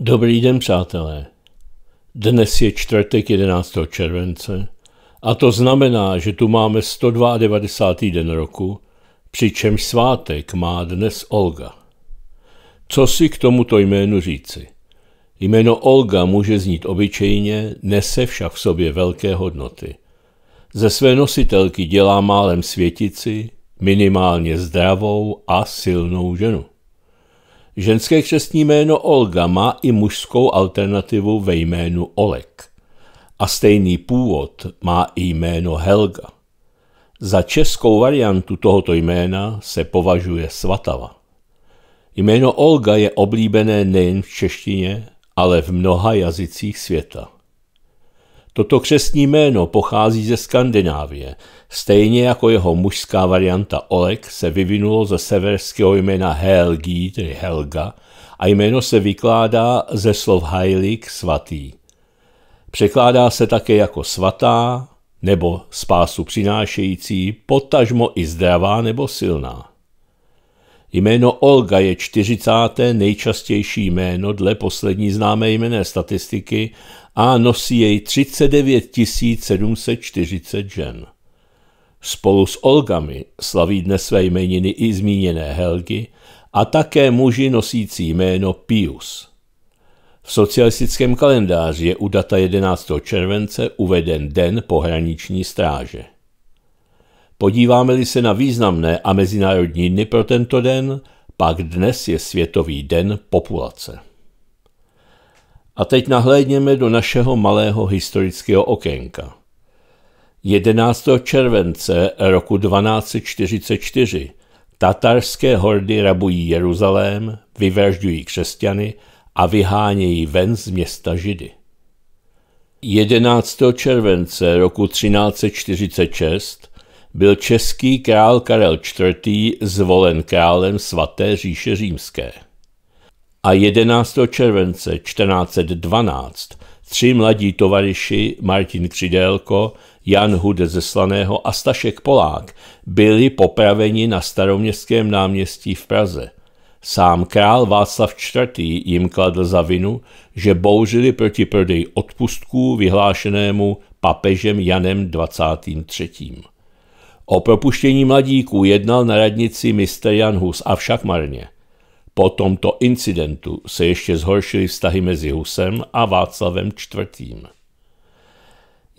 Dobrý den, přátelé. Dnes je čtvrtek 11. července a to znamená, že tu máme 192. den roku, přičemž svátek má dnes Olga. Co si k tomuto jménu říci? Jméno Olga může znít obyčejně, nese však v sobě velké hodnoty. Ze své nositelky dělá málem světici, minimálně zdravou a silnou ženu. Ženské křestní jméno Olga má i mužskou alternativu ve jménu Olek. A stejný původ má i jméno Helga. Za českou variantu tohoto jména se považuje Svatava. Jméno Olga je oblíbené nejen v češtině, ale v mnoha jazycích světa. Toto křestní jméno pochází ze Skandinávie, stejně jako jeho mužská varianta Oleg se vyvinulo ze severského jména Helgi, tedy Helga, a jméno se vykládá ze slov Heilig svatý. Překládá se také jako svatá nebo spásu přinášející, potažmo i zdravá nebo silná. Jméno Olga je 40. nejčastější jméno dle poslední známé jmené statistiky a nosí jej 39 740 žen. Spolu s Olgami slaví dnes své jmeniny i zmíněné Helgy a také muži nosící jméno Pius. V socialistickém kalendáři je u data 11. července uveden Den pohraniční stráže. Podíváme-li se na významné a mezinárodní dny pro tento den, pak dnes je Světový den populace. A teď nahlédněme do našeho malého historického okénka. 11. července roku 1244 tatarské hordy rabují Jeruzalém, vyvražďují křesťany a vyhánějí ven z města Židy. 11. července roku 1346 byl český král Karel IV. zvolen králem svaté říše římské a 11. července 1412 tři mladí tovariši Martin Křidélko, Jan Hude ze Slaného a Stašek Polák byli popraveni na staroměstském náměstí v Praze. Sám král Václav IV. jim kladl za vinu, že bouřili proti prodej odpustků vyhlášenému papežem Janem 23. O propuštění mladíků jednal na radnici mistr Jan Hus, avšak marně. Po tomto incidentu se ještě zhoršily vztahy mezi Husem a Václavem IV.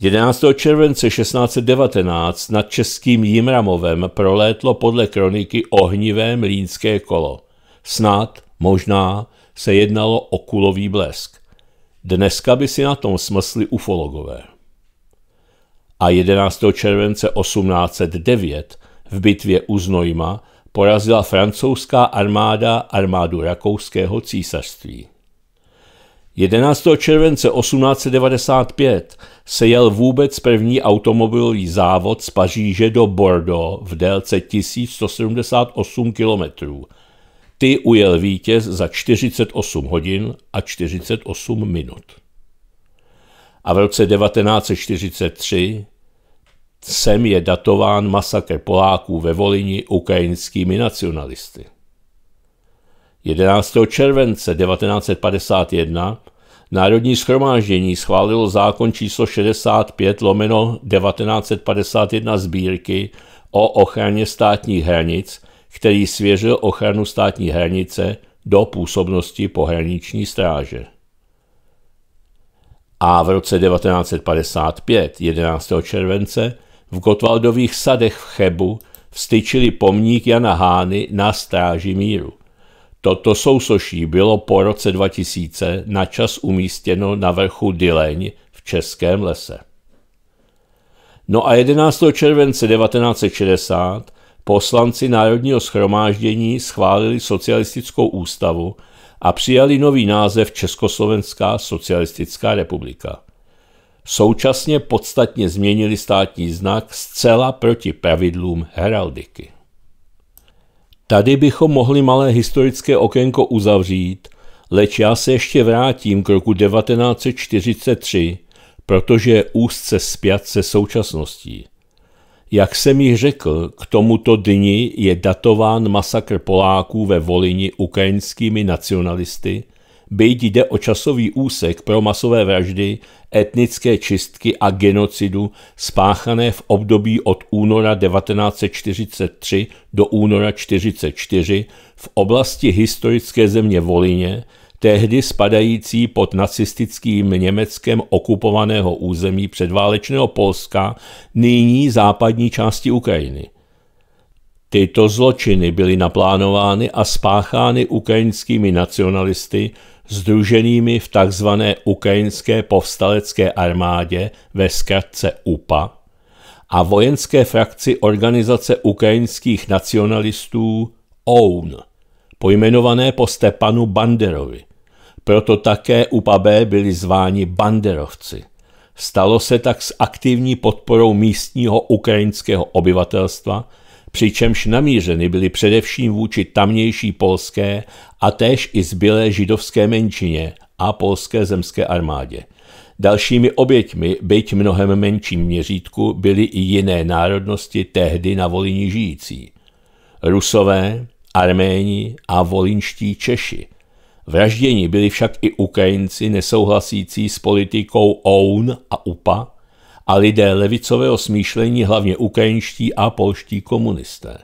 11. července 1619 nad českým Jimramovem prolétlo podle kroniky ohnivé mlínské kolo. Snad, možná, se jednalo o kulový blesk. Dneska by si na tom smysli ufologové. A 11. července 1809 v bitvě u Znojma porazila francouzská armáda armádu rakouského císařství. 11. července 1895 se jel vůbec první automobilový závod z Paříže do Bordeaux v délce 1178 kilometrů. Ty ujel vítěz za 48 hodin a 48 minut. A v roce 1943 sem je datován masakr Poláků ve Volini ukrajinskými nacionalisty. 11. července 1951 Národní schromáždění schválilo zákon číslo 65 lomeno 1951 sbírky o ochraně státních hranic, který svěřil ochranu státní hranice do působnosti pohraniční stráže. A v roce 1955, 11. července, v Gotwaldových sadech v Chebu vstyčili pomník Jana Hány na stráži míru. Toto sousoší bylo po roce 2000 na čas umístěno na vrchu Dileň v Českém lese. No a 11. července 1960 poslanci Národního schromáždění schválili socialistickou ústavu a přijali nový název Československá socialistická republika. Současně podstatně změnili státní znak zcela proti pravidlům heraldiky. Tady bychom mohli malé historické okénko uzavřít, leč já se ještě vrátím k roku 1943, protože je úzce zpět se současností. Jak jsem již řekl, k tomuto dni je datován masakr Poláků ve Volini ukrajinskými nacionalisty – byť jde o časový úsek pro masové vraždy, etnické čistky a genocidu spáchané v období od února 1943 do února 1944 v oblasti historické země Volině, tehdy spadající pod nacistickým Německem okupovaného území předválečného Polska, nyní západní části Ukrajiny. Tyto zločiny byly naplánovány a spáchány ukrajinskými nacionalisty združenými v tzv. ukrajinské povstalecké armádě ve zkratce UPA a vojenské frakci organizace ukrajinských nacionalistů OUN, e, pojmenované po Stepanu Banderovi. Proto také B byli zváni Banderovci. Stalo se tak s aktivní podporou místního ukrajinského obyvatelstva – přičemž namířeny byly především vůči tamnější polské a též i zbylé židovské menšině a polské zemské armádě. Dalšími oběťmi, byť mnohem menším měřítku, byly i jiné národnosti tehdy na Volini žijící. Rusové, Arméni a volinští Češi. Vražděni byli však i Ukrajinci nesouhlasící s politikou OUN a UPA, a lidé levicového smýšlení, hlavně ukrajinští a polští komunisté.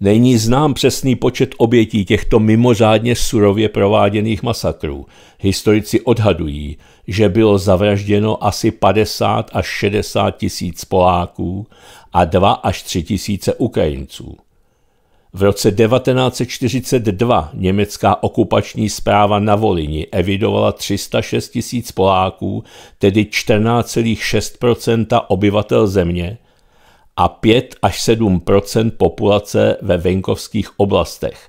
Není znám přesný počet obětí těchto mimořádně surově prováděných masakrů. Historici odhadují, že bylo zavražděno asi 50 až 60 tisíc Poláků a 2 až 3 tisíce Ukrajinců. V roce 1942 německá okupační zpráva na Volini evidovala 306 tisíc Poláků, tedy 14,6 obyvatel země a 5 až 7 populace ve venkovských oblastech.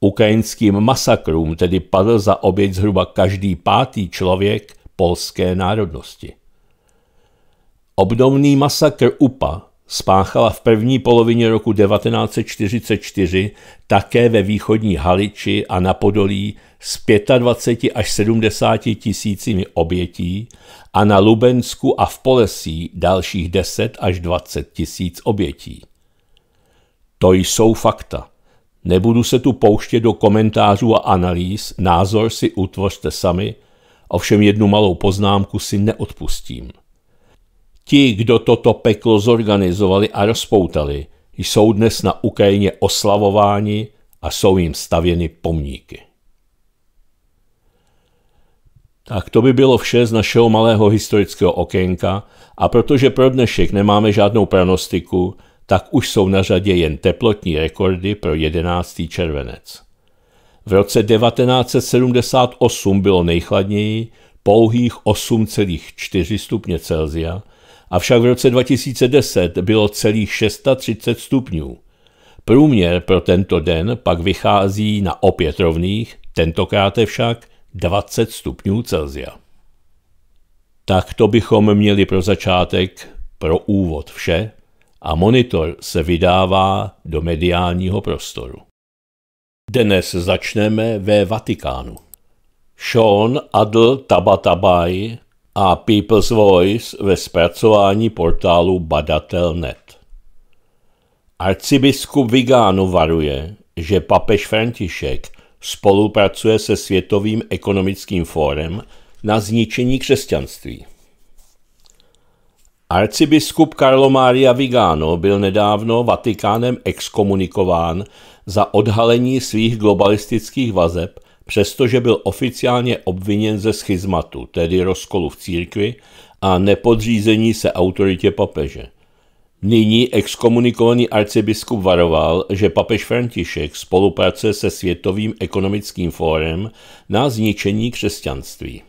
Ukrajinským masakrům tedy padl za oběť zhruba každý pátý člověk polské národnosti. Obdobný masakr UPA spáchala v první polovině roku 1944 také ve východní Haliči a na Podolí s 25 až 70 tisícimi obětí a na Lubensku a v Polesí dalších 10 až 20 tisíc obětí. To jsou fakta. Nebudu se tu pouštět do komentářů a analýz, názor si utvořte sami, ovšem jednu malou poznámku si neodpustím – Ti, kdo toto peklo zorganizovali a rozpoutali, jsou dnes na Ukrajině oslavováni a jsou jim stavěny pomníky. Tak to by bylo vše z našeho malého historického okénka a protože pro dnešek nemáme žádnou pranostiku, tak už jsou na řadě jen teplotní rekordy pro 11. červenec. V roce 1978 bylo nejchladněji pouhých 8,4 stupně Celsia avšak v roce 2010 bylo celých 630 stupňů. Průměr pro tento den pak vychází na opět rovných, tentokrát však 20 stupňů Celzia. Tak to bychom měli pro začátek, pro úvod vše a monitor se vydává do mediálního prostoru. Dnes začneme ve Vatikánu. Sean Adl Tabatabai a People's Voice ve zpracování portálu Badatel.net. Arcibiskup Vigano varuje, že papež František spolupracuje se Světovým ekonomickým fórem na zničení křesťanství. Arcibiskup Carlo Maria Vigano byl nedávno Vatikánem exkomunikován za odhalení svých globalistických vazeb přestože byl oficiálně obviněn ze schizmatu, tedy rozkolu v církvi a nepodřízení se autoritě papeže. Nyní exkomunikovaný arcibiskup varoval, že papež František spolupracuje se Světovým ekonomickým fórem na zničení křesťanství.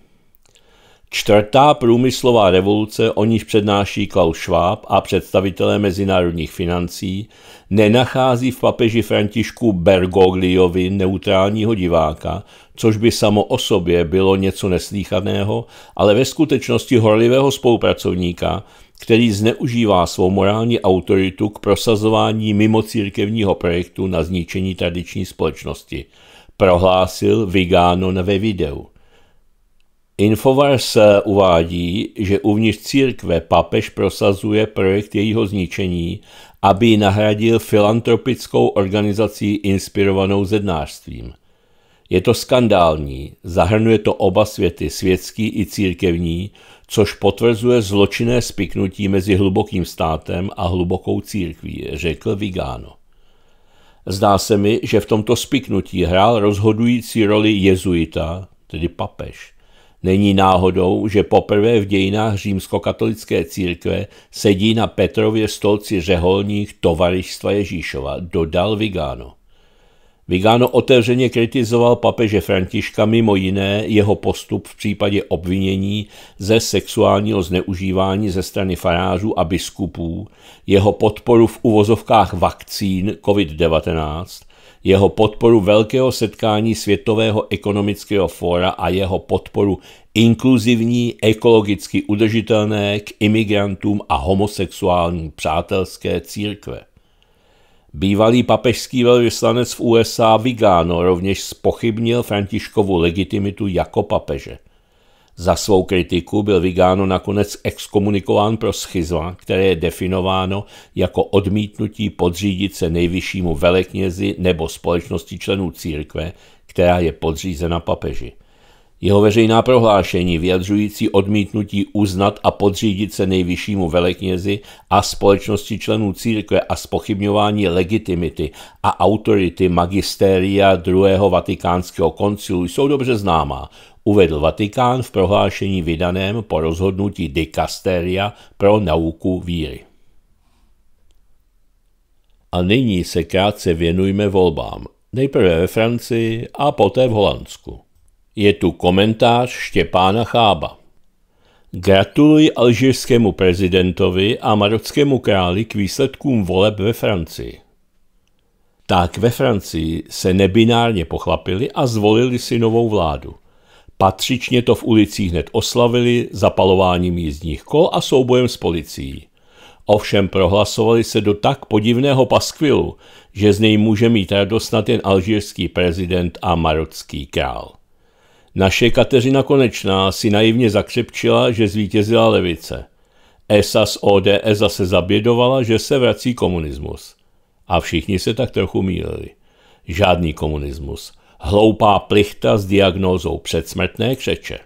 Čtvrtá průmyslová revoluce, o níž přednáší Klaus Schwab a představitelé mezinárodních financí, nenachází v papeži Františku Bergogliovi neutrálního diváka, což by samo o sobě bylo něco neslíchaného, ale ve skutečnosti horlivého spolupracovníka, který zneužívá svou morální autoritu k prosazování mimo církevního projektu na zničení tradiční společnosti, prohlásil Vigano ve videu. Infovars uvádí, že uvnitř církve papež prosazuje projekt jejího zničení, aby ji nahradil filantropickou organizací inspirovanou zednářstvím. Je to skandální, zahrnuje to oba světy, světský i církevní, což potvrzuje zločinné spiknutí mezi hlubokým státem a hlubokou církví, řekl Vigano. Zdá se mi, že v tomto spiknutí hrál rozhodující roli jezuita, tedy papež. Není náhodou, že poprvé v dějinách římskokatolické církve sedí na Petrově stolci řeholník tovaristva Ježíšova, dodal Vigano. Vigano otevřeně kritizoval papeže Františka mimo jiné jeho postup v případě obvinění ze sexuálního zneužívání ze strany farářů a biskupů, jeho podporu v uvozovkách vakcín COVID-19 jeho podporu velkého setkání Světového ekonomického fóra a jeho podporu inkluzivní, ekologicky udržitelné k imigrantům a homosexuální přátelské církve. Bývalý papežský velvyslanec v USA Vigano rovněž spochybnil Františkovu legitimitu jako papeže – za svou kritiku byl Vigano nakonec exkomunikován pro schizma, které je definováno jako odmítnutí podřídit se nejvyššímu veleknězi nebo společnosti členů církve, která je podřízena papeži. Jeho veřejná prohlášení vyjadřující odmítnutí uznat a podřídit se nejvyššímu veleknězi a společnosti členů církve a spochybňování legitimity a autority magistéria druhého vatikánského koncilu jsou dobře známá, uvedl Vatikán v prohlášení vydaném po rozhodnutí dikasteria pro nauku víry. A nyní se krátce věnujme volbám, nejprve ve Francii a poté v Holandsku. Je tu komentář Štěpána Chába. Gratuluji alžírskému prezidentovi a marockému králi k výsledkům voleb ve Francii. Tak ve Francii se nebinárně pochlapili a zvolili si novou vládu. Patřičně to v ulicích hned oslavili zapalováním jízdních kol a soubojem s policií. Ovšem prohlasovali se do tak podivného paskvilu, že z něj může mít radost snad jen alžírský prezident a marocký král. Naše Kateřina Konečná si naivně zakřepčila, že zvítězila levice. ESA z ODS zase zabědovala, že se vrací komunismus. A všichni se tak trochu mýlili. Žádný komunismus – hloupá plichta s diagnózou předsmrtné křeče.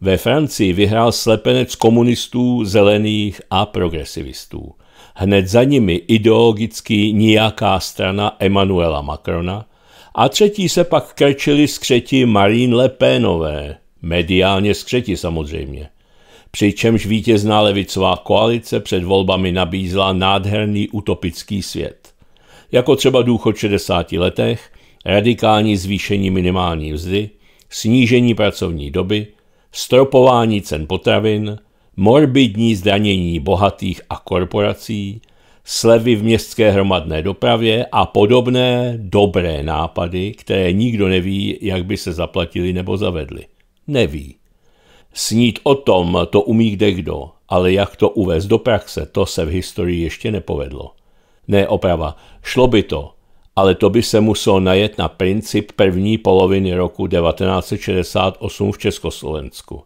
Ve Francii vyhrál slepenec komunistů, zelených a progresivistů. Hned za nimi ideologicky nijaká strana Emanuela Macrona a třetí se pak krčili skřeti Marine Le Penové, mediálně skřeti samozřejmě. Přičemž vítězná levicová koalice před volbami nabízela nádherný utopický svět. Jako třeba důchod 60 letech, radikální zvýšení minimální mzdy, snížení pracovní doby, stropování cen potravin, morbidní zdanění bohatých a korporací, slevy v městské hromadné dopravě a podobné dobré nápady, které nikdo neví, jak by se zaplatili nebo zavedli. Neví. Snít o tom to umí kde kdo, ale jak to uvést do praxe, to se v historii ještě nepovedlo. Ne oprava, šlo by to, ale to by se muselo najet na princip první poloviny roku 1968 v Československu.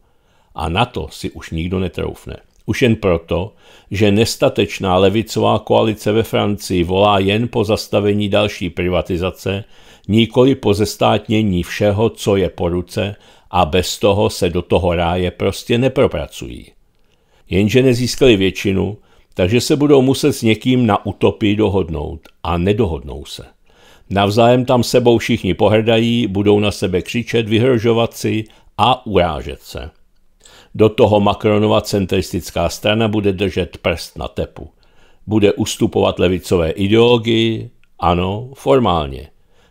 A na to si už nikdo netroufne. Už jen proto, že nestatečná levicová koalice ve Francii volá jen po zastavení další privatizace, nikoli po zestátnění všeho, co je po ruce a bez toho se do toho ráje prostě nepropracují. Jenže nezískali většinu, takže se budou muset s někým na utopii dohodnout a nedohodnou se. Navzájem tam sebou všichni pohrdají, budou na sebe křičet, vyhrožovat si a urážet se. Do toho Macronova centristická strana bude držet prst na tepu. Bude ustupovat levicové ideologii, ano, formálně.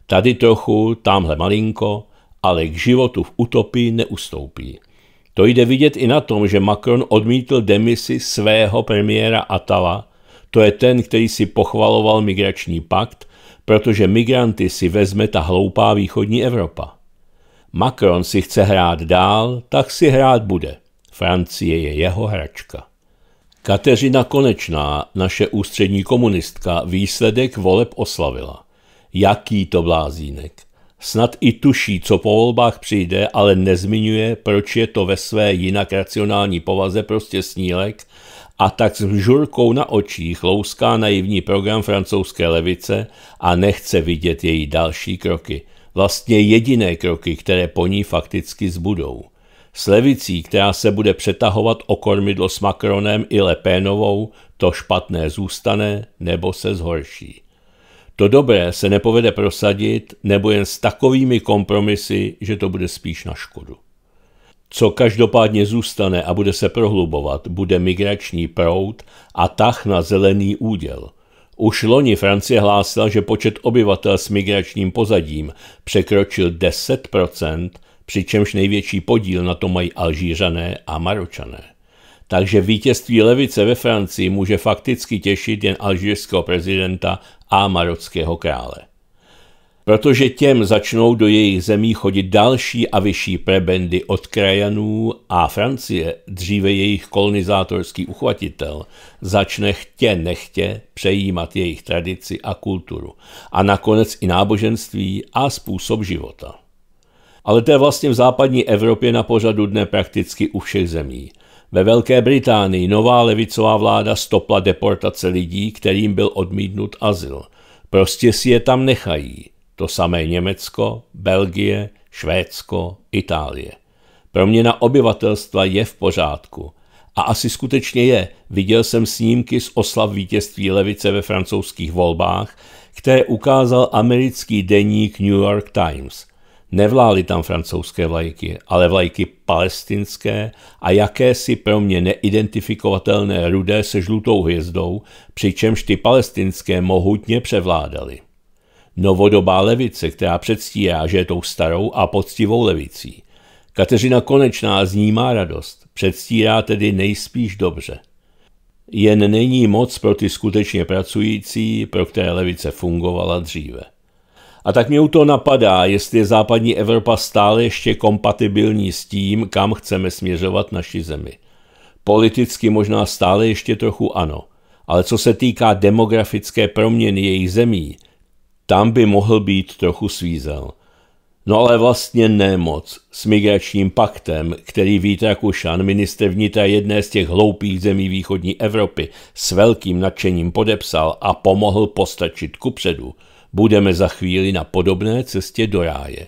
Tady trochu, tamhle malinko, ale k životu v utopii neustoupí. To jde vidět i na tom, že Macron odmítl demisi svého premiéra Atala, to je ten, který si pochvaloval migrační pakt protože migranty si vezme ta hloupá východní Evropa. Macron si chce hrát dál, tak si hrát bude. Francie je jeho hračka. Kateřina Konečná, naše ústřední komunistka, výsledek voleb oslavila. Jaký to blázínek. Snad i tuší, co po volbách přijde, ale nezmiňuje, proč je to ve své jinak racionální povaze prostě snílek a tak s žurkou na očích louská naivní program francouzské levice a nechce vidět její další kroky, vlastně jediné kroky, které po ní fakticky zbudou. S levicí, která se bude přetahovat o kormidlo s Macronem i Lepénovou, to špatné zůstane nebo se zhorší. To dobré se nepovede prosadit nebo jen s takovými kompromisy, že to bude spíš na škodu. Co každopádně zůstane a bude se prohlubovat, bude migrační proud a tah na zelený úděl. Už loni Francie hlásila, že počet obyvatel s migračním pozadím překročil 10 přičemž největší podíl na to mají Alžířané a Maročané. Takže vítězství levice ve Francii může fakticky těšit jen alžírského prezidenta a marockého krále protože těm začnou do jejich zemí chodit další a vyšší prebendy od krajanů a Francie, dříve jejich kolonizátorský uchvatitel, začne chtě nechtě přejímat jejich tradici a kulturu a nakonec i náboženství a způsob života. Ale to je vlastně v západní Evropě na pořadu dne prakticky u všech zemí. Ve Velké Británii nová levicová vláda stopla deportace lidí, kterým byl odmítnut azyl. Prostě si je tam nechají. To samé Německo, Belgie, Švédsko, Itálie. Proměna obyvatelstva je v pořádku. A asi skutečně je. Viděl jsem snímky z oslav vítězství levice ve francouzských volbách, které ukázal americký deník New York Times. Nevlály tam francouzské vlajky, ale vlajky palestinské a jakési pro mě neidentifikovatelné rudé se žlutou hvězdou, přičemž ty palestinské mohutně převládaly novodobá levice, která předstírá, že je tou starou a poctivou levicí. Kateřina Konečná z ní má radost, předstírá tedy nejspíš dobře. Jen není moc pro ty skutečně pracující, pro které levice fungovala dříve. A tak mě u to napadá, jestli je západní Evropa stále ještě kompatibilní s tím, kam chceme směřovat naši zemi. Politicky možná stále ještě trochu ano, ale co se týká demografické proměny jejich zemí, tam by mohl být trochu svízel. No ale vlastně nemoc s migračním paktem, který Vít Rakušan, minister vnitra jedné z těch hloupých zemí východní Evropy, s velkým nadšením podepsal a pomohl postačit kupředu, budeme za chvíli na podobné cestě do ráje.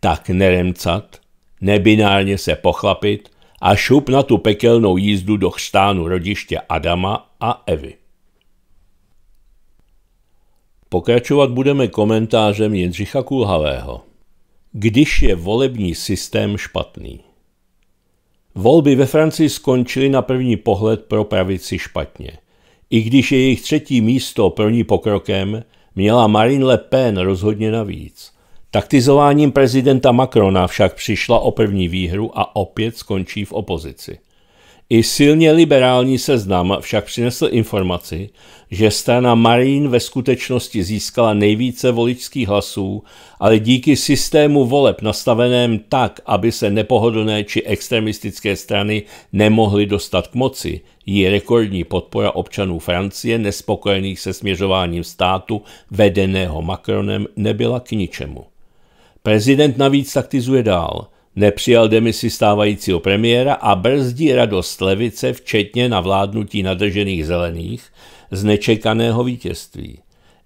Tak neremcat, nebinárně se pochlapit a šup na tu pekelnou jízdu do chřtánu rodiště Adama a Evy. Pokračovat budeme komentářem Jindřicha Kulhavého. Když je volební systém špatný. Volby ve Francii skončily na první pohled pro pravici špatně. I když je jejich třetí místo pro ní pokrokem, měla Marine Le Pen rozhodně navíc. Taktizováním prezidenta Macrona však přišla o první výhru a opět skončí v opozici. I silně liberální seznam však přinesl informaci, že strana Marín ve skutečnosti získala nejvíce voličských hlasů, ale díky systému voleb nastaveném tak, aby se nepohodlné či extremistické strany nemohly dostat k moci, je rekordní podpora občanů Francie nespokojených se směřováním státu vedeného Macronem nebyla k ničemu. Prezident navíc taktizuje dál – nepřijal demisi stávajícího premiéra a brzdí radost levice, včetně na vládnutí nadržených zelených, z nečekaného vítězství.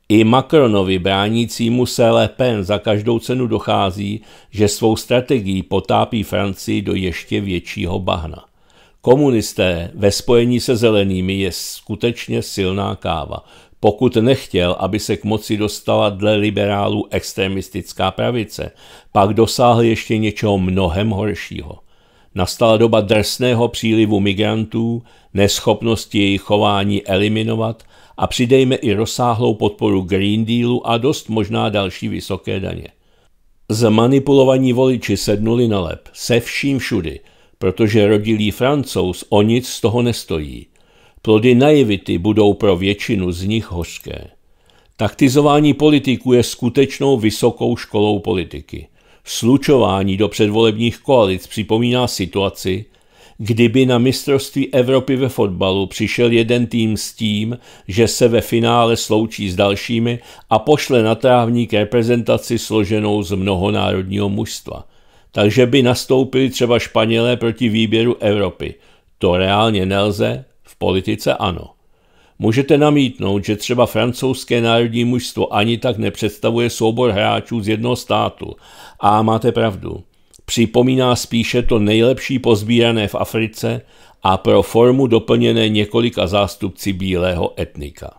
I Macronovi bránícímu se Le Pen za každou cenu dochází, že svou strategií potápí Francii do ještě většího bahna. Komunisté ve spojení se zelenými je skutečně silná káva pokud nechtěl, aby se k moci dostala dle liberálů extremistická pravice, pak dosáhl ještě něčeho mnohem horšího. Nastala doba drsného přílivu migrantů, neschopnosti jejich chování eliminovat a přidejme i rozsáhlou podporu Green Dealu a dost možná další vysoké daně. Zmanipulovaní voliči sednuli na lep, se vším všudy, protože rodilý francouz o nic z toho nestojí. Plody naivity budou pro většinu z nich hořké. Taktizování politiků je skutečnou vysokou školou politiky. Slučování do předvolebních koalic připomíná situaci, kdyby na mistrovství Evropy ve fotbalu přišel jeden tým s tím, že se ve finále sloučí s dalšími a pošle na trávník reprezentaci složenou z mnohonárodního mužstva. Takže by nastoupili třeba Španělé proti výběru Evropy. To reálně nelze, politice ano. Můžete namítnout, že třeba francouzské národní mužstvo ani tak nepředstavuje soubor hráčů z jednoho státu. A máte pravdu. Připomíná spíše to nejlepší pozbírané v Africe a pro formu doplněné několika zástupci bílého etnika.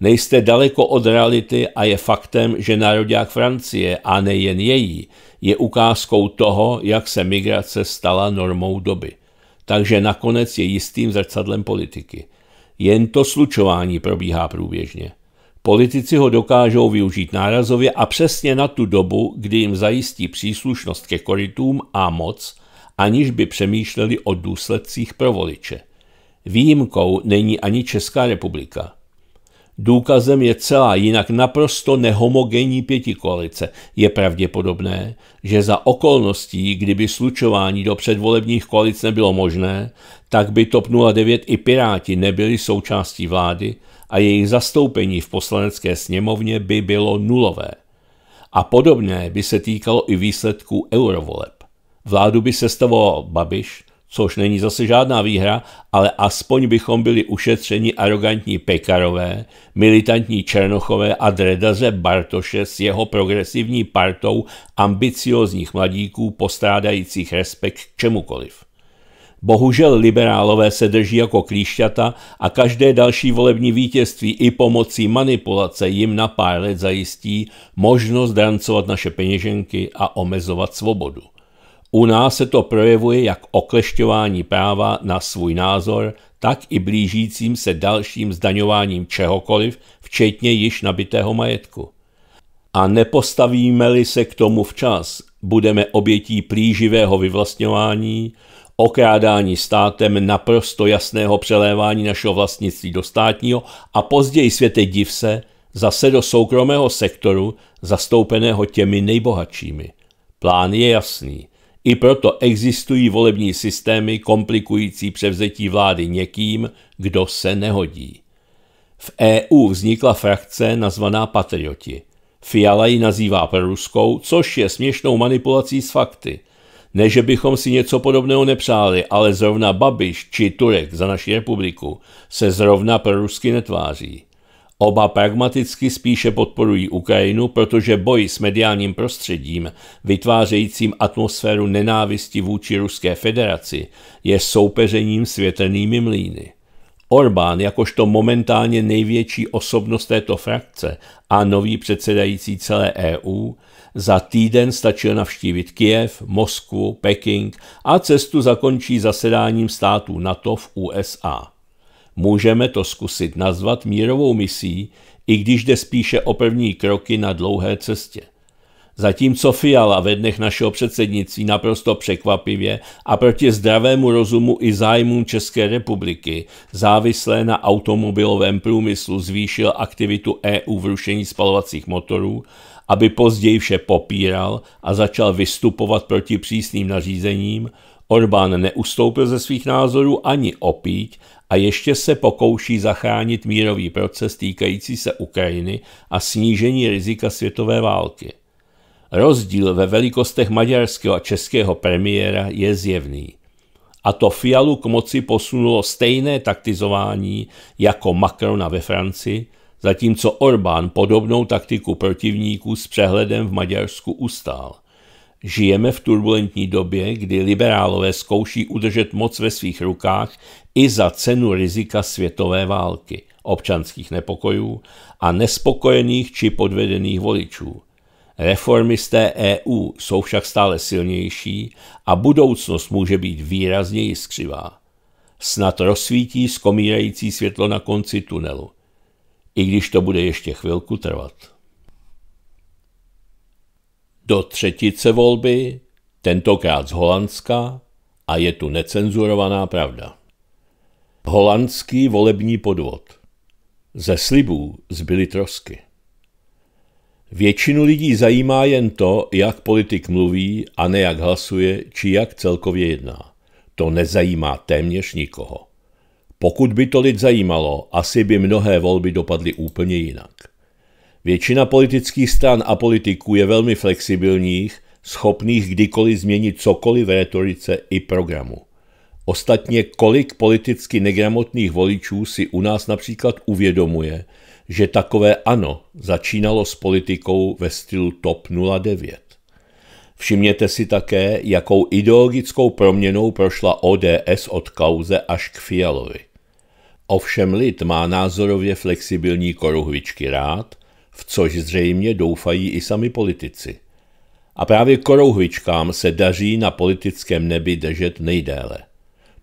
Nejste daleko od reality a je faktem, že národák Francie, a nejen její, je ukázkou toho, jak se migrace stala normou doby takže nakonec je jistým zrcadlem politiky. Jen to slučování probíhá průběžně. Politici ho dokážou využít nárazově a přesně na tu dobu, kdy jim zajistí příslušnost ke koritům a moc, aniž by přemýšleli o důsledcích pro voliče. Výjimkou není ani Česká republika. Důkazem je celá jinak naprosto nehomogenní pětikoalice. Je pravděpodobné, že za okolností, kdyby slučování do předvolebních koalic nebylo možné, tak by TOP 09 i Piráti nebyli součástí vlády a jejich zastoupení v poslanecké sněmovně by bylo nulové. A podobné by se týkalo i výsledků eurovoleb. Vládu by sestavoval Babiš, což není zase žádná výhra, ale aspoň bychom byli ušetřeni arrogantní Pekarové, militantní Černochové a Dredaze Bartoše s jeho progresivní partou ambiciozních mladíků postrádajících respekt k čemukoliv. Bohužel liberálové se drží jako klíšťata a každé další volební vítězství i pomocí manipulace jim na pár let zajistí možnost drancovat naše peněženky a omezovat svobodu. U nás se to projevuje jak oklešťování práva na svůj názor, tak i blížícím se dalším zdaňováním čehokoliv, včetně již nabitého majetku. A nepostavíme-li se k tomu včas, budeme obětí plíživého vyvlastňování, okrádání státem naprosto jasného přelévání našeho vlastnictví do státního a později světe div se, zase do soukromého sektoru, zastoupeného těmi nejbohatšími. Plán je jasný. I proto existují volební systémy komplikující převzetí vlády někým, kdo se nehodí. V EU vznikla frakce nazvaná Patrioti. Fiala ji nazývá proruskou, což je směšnou manipulací s fakty. Ne, že bychom si něco podobného nepřáli, ale zrovna Babiš či Turek za naši republiku se zrovna prorusky netváří. Oba pragmaticky spíše podporují Ukrajinu, protože boj s mediálním prostředím, vytvářejícím atmosféru nenávisti vůči Ruské federaci, je soupeřením světelnými mlýny. Orbán, jakožto momentálně největší osobnost této frakce a nový předsedající celé EU, za týden stačil navštívit Kiev, Moskvu, Peking a cestu zakončí zasedáním států NATO v USA. Můžeme to zkusit nazvat mírovou misí, i když jde spíše o první kroky na dlouhé cestě. Zatímco Fiala ve dnech našeho předsednictví naprosto překvapivě a proti zdravému rozumu i zájmům České republiky závislé na automobilovém průmyslu zvýšil aktivitu EU v rušení spalovacích motorů, aby později vše popíral a začal vystupovat proti přísným nařízením, Orbán neustoupil ze svých názorů ani opíť a ještě se pokouší zachránit mírový proces týkající se Ukrajiny a snížení rizika světové války. Rozdíl ve velikostech maďarského a českého premiéra je zjevný. A to Fialu k moci posunulo stejné taktizování jako Macrona ve Francii, zatímco Orbán podobnou taktiku protivníků s přehledem v Maďarsku ustál. Žijeme v turbulentní době, kdy liberálové zkouší udržet moc ve svých rukách i za cenu rizika světové války, občanských nepokojů a nespokojených či podvedených voličů. Reformisté EU jsou však stále silnější a budoucnost může být výrazně jiskřivá. Snad rozsvítí skomírající světlo na konci tunelu, i když to bude ještě chvilku trvat do třetice volby, tentokrát z Holandska, a je tu necenzurovaná pravda. Holandský volební podvod. Ze slibů zbyly trosky. Většinu lidí zajímá jen to, jak politik mluví a ne jak hlasuje, či jak celkově jedná. To nezajímá téměř nikoho. Pokud by to lid zajímalo, asi by mnohé volby dopadly úplně jinak. Většina politických stran a politiků je velmi flexibilních, schopných kdykoliv změnit cokoliv v retorice i programu. Ostatně kolik politicky negramotných voličů si u nás například uvědomuje, že takové ano začínalo s politikou ve stylu TOP 09. Všimněte si také, jakou ideologickou proměnou prošla ODS od kauze až k Fialovi. Ovšem lid má názorově flexibilní koruhvičky rád v což zřejmě doufají i sami politici. A právě korouhvičkám se daří na politickém nebi držet nejdéle.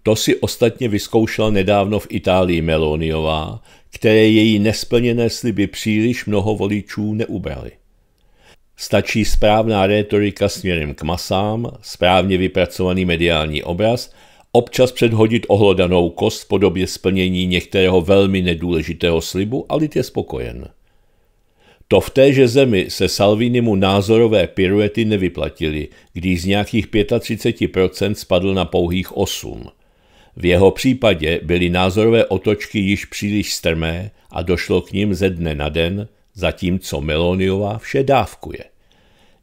To si ostatně vyzkoušela nedávno v Itálii Meloniová, které její nesplněné sliby příliš mnoho voličů neubrali. Stačí správná rétorika směrem k masám, správně vypracovaný mediální obraz, občas předhodit ohlodanou kost v podobě splnění některého velmi nedůležitého slibu a lid je spokojen. To v téže zemi se Salvinimu názorové piruety nevyplatily, když z nějakých 35% spadl na pouhých 8. V jeho případě byly názorové otočky již příliš strmé a došlo k ním ze dne na den, zatímco Meloniova vše dávkuje.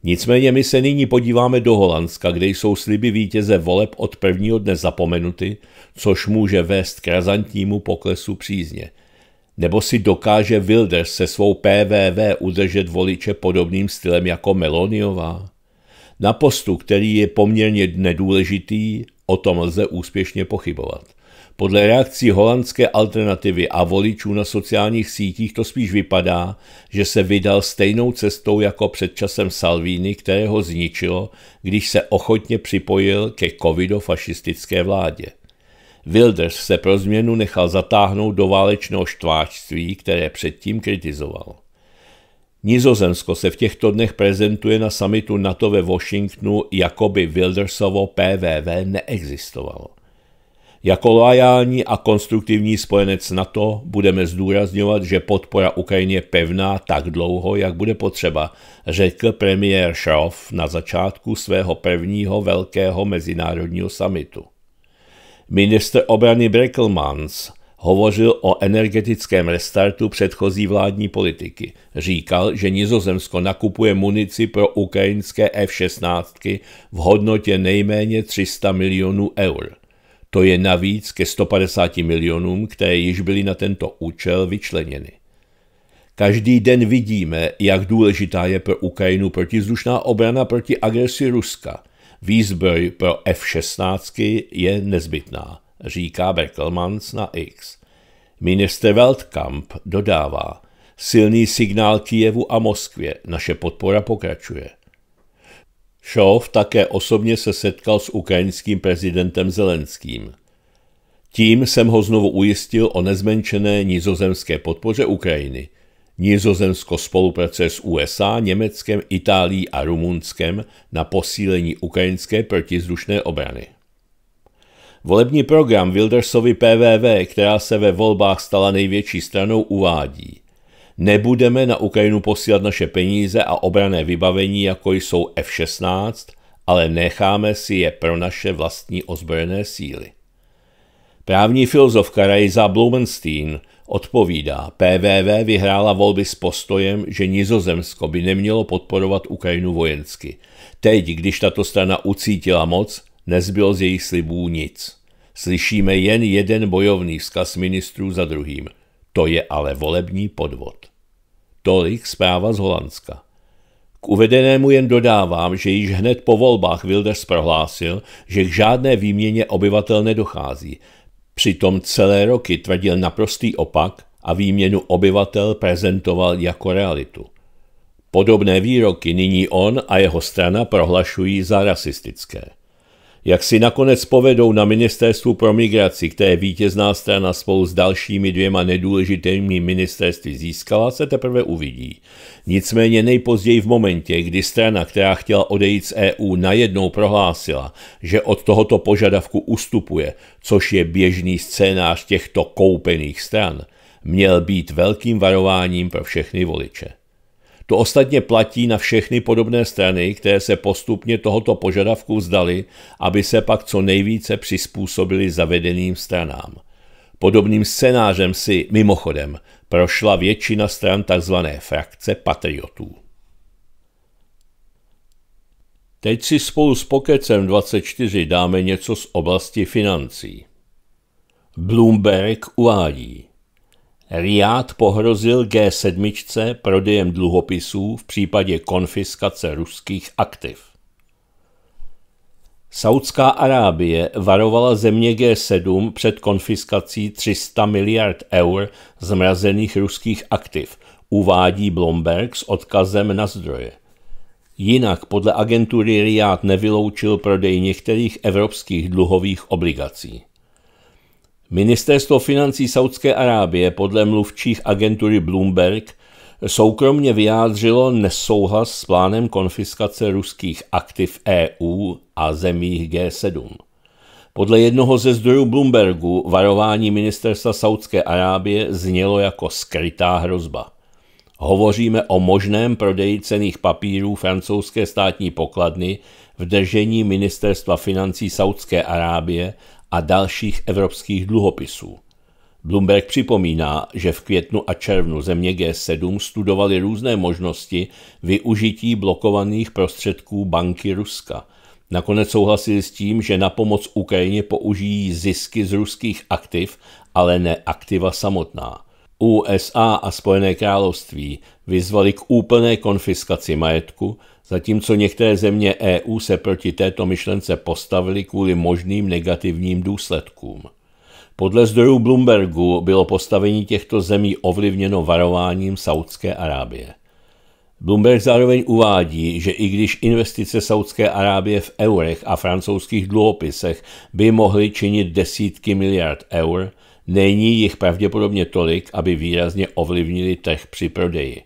Nicméně my se nyní podíváme do Holandska, kde jsou sliby vítěze voleb od prvního dne zapomenuty, což může vést k razantnímu poklesu přízně – nebo si dokáže Wilders se svou PVV udržet voliče podobným stylem jako Meloniová? Na postu, který je poměrně nedůležitý, o tom lze úspěšně pochybovat. Podle reakcí holandské alternativy a voličů na sociálních sítích to spíš vypadá, že se vydal stejnou cestou jako před časem Salvini, kterého zničilo, když se ochotně připojil ke covidofašistické vládě. Wilders se pro změnu nechal zatáhnout do válečného štváčství, které předtím kritizoval. Nizozemsko se v těchto dnech prezentuje na samitu NATO ve Washingtonu, jako by Wildersovo PVV neexistovalo. Jako loajální a konstruktivní spojenec NATO budeme zdůrazňovat, že podpora Ukrajině je pevná tak dlouho, jak bude potřeba, řekl premiér Schroff na začátku svého prvního velkého mezinárodního samitu. Minister obrany Breckelmans hovořil o energetickém restartu předchozí vládní politiky. Říkal, že Nizozemsko nakupuje munici pro ukrajinské F-16 v hodnotě nejméně 300 milionů eur. To je navíc ke 150 milionům, které již byly na tento účel vyčleněny. Každý den vidíme, jak důležitá je pro Ukrajinu protizdušná obrana proti agresi Ruska – Výzbroj pro F-16 je nezbytná, říká Beckelmans na X. Minister Weltkamp dodává, silný signál Kijevu a Moskvě, naše podpora pokračuje. Šov také osobně se setkal s ukrajinským prezidentem Zelenským. Tím jsem ho znovu ujistil o nezmenšené nizozemské podpoře Ukrajiny, Nizozemsko spolupracuje s USA, Německem, Itálií a Rumunskem na posílení ukrajinské protizdušné obrany. Volební program Wildersovy PVV, která se ve volbách stala největší stranou, uvádí Nebudeme na Ukrajinu posílat naše peníze a obrané vybavení, jako jsou F-16, ale necháme si je pro naše vlastní ozbrojené síly. Právní filozof Karajza Blumenstein odpovídá, PVV vyhrála volby s postojem, že Nizozemsko by nemělo podporovat Ukrajinu vojensky. Teď, když tato strana ucítila moc, nezbylo z jejich slibů nic. Slyšíme jen jeden bojovný vzkaz ministrů za druhým. To je ale volební podvod. Tolik zpráva z Holandska. K uvedenému jen dodávám, že již hned po volbách Wilders prohlásil, že k žádné výměně obyvatel nedochází, Přitom celé roky tvrdil naprostý opak a výměnu obyvatel prezentoval jako realitu. Podobné výroky nyní on a jeho strana prohlašují za rasistické jak si nakonec povedou na Ministerstvu pro migraci, které vítězná strana spolu s dalšími dvěma nedůležitými ministerstvy získala, se teprve uvidí. Nicméně nejpozději v momentě, kdy strana, která chtěla odejít z EU, najednou prohlásila, že od tohoto požadavku ustupuje, což je běžný scénář těchto koupených stran, měl být velkým varováním pro všechny voliče. To ostatně platí na všechny podobné strany, které se postupně tohoto požadavku vzdali, aby se pak co nejvíce přizpůsobili zavedeným stranám. Podobným scénářem si, mimochodem, prošla většina stran tzv. frakce patriotů. Teď si spolu s Pokecem 24 dáme něco z oblasti financí. Bloomberg uvádí. Riad pohrozil G7 prodejem dluhopisů v případě konfiskace ruských aktiv. Saudská Arábie varovala země G7 před konfiskací 300 miliard eur zmrazených ruských aktiv, uvádí Blomberg s odkazem na zdroje. Jinak podle agentury Riad nevyloučil prodej některých evropských dluhových obligací. Ministerstvo financí Saudské Arábie podle mluvčích agentury Bloomberg soukromně vyjádřilo nesouhlas s plánem konfiskace ruských aktiv EU a zemí G7. Podle jednoho ze zdrojů Bloombergu varování ministerstva Saudské Arábie znělo jako skrytá hrozba. Hovoříme o možném prodeji cených papírů francouzské státní pokladny v držení ministerstva financí Saudské Arábie a dalších evropských dluhopisů. Bloomberg připomíná, že v květnu a červnu země G7 studovali různé možnosti využití blokovaných prostředků banky Ruska. Nakonec souhlasili s tím, že na pomoc Ukrajině použijí zisky z ruských aktiv, ale ne aktiva samotná. USA a Spojené království vyzvali k úplné konfiskaci majetku, zatímco některé země EU se proti této myšlence postavily kvůli možným negativním důsledkům. Podle zdrojů Bloombergu bylo postavení těchto zemí ovlivněno varováním Saudské Arábie. Bloomberg zároveň uvádí, že i když investice Saudské Arábie v eurech a francouzských dluhopisech by mohly činit desítky miliard eur, není jich pravděpodobně tolik, aby výrazně ovlivnili trh při prodeji.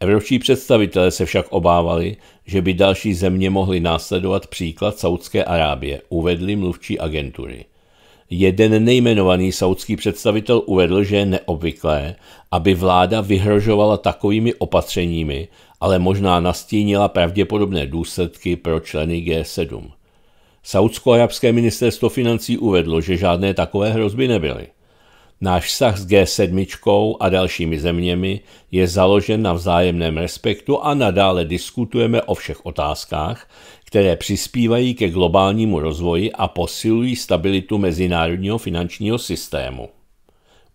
Evropští představitelé se však obávali, že by další země mohly následovat příklad Saudské Arábie, uvedli mluvčí agentury. Jeden nejmenovaný saudský představitel uvedl, že je neobvyklé, aby vláda vyhrožovala takovými opatřeními, ale možná nastínila pravděpodobné důsledky pro členy G7. Saudsko-arabské ministerstvo financí uvedlo, že žádné takové hrozby nebyly. Náš vztah s G7 a dalšími zeměmi je založen na vzájemném respektu a nadále diskutujeme o všech otázkách, které přispívají ke globálnímu rozvoji a posilují stabilitu mezinárodního finančního systému.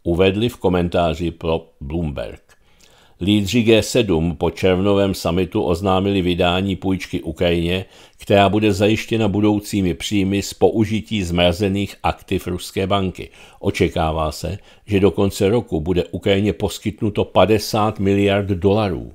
Uvedli v komentáři pro Bloomberg. Lídři G7 po červnovém samitu oznámili vydání půjčky Ukrajině, která bude zajištěna budoucími příjmy z použití zmrazených aktiv ruské banky. Očekává se, že do konce roku bude Ukrajině poskytnuto 50 miliard dolarů.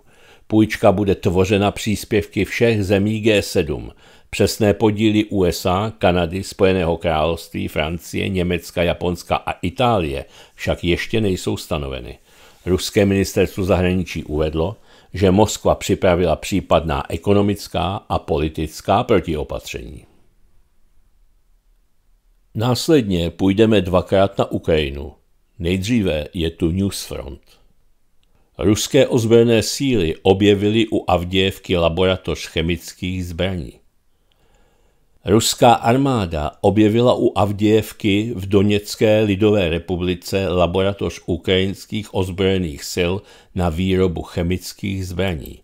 Půjčka bude tvořena příspěvky všech zemí G7, přesné podíly USA, Kanady, Spojeného království, Francie, Německa, Japonska a Itálie však ještě nejsou stanoveny. Ruské ministerstvo zahraničí uvedlo, že Moskva připravila případná ekonomická a politická protiopatření. Následně půjdeme dvakrát na Ukrajinu. Nejdříve je tu Newsfront. Ruské ozbrojené síly objevily u Avdějevky laboratoř chemických zbraní. Ruská armáda objevila u Avdějevky v Doněcké lidové republice laboratoř ukrajinských ozbrojených sil na výrobu chemických zbraní.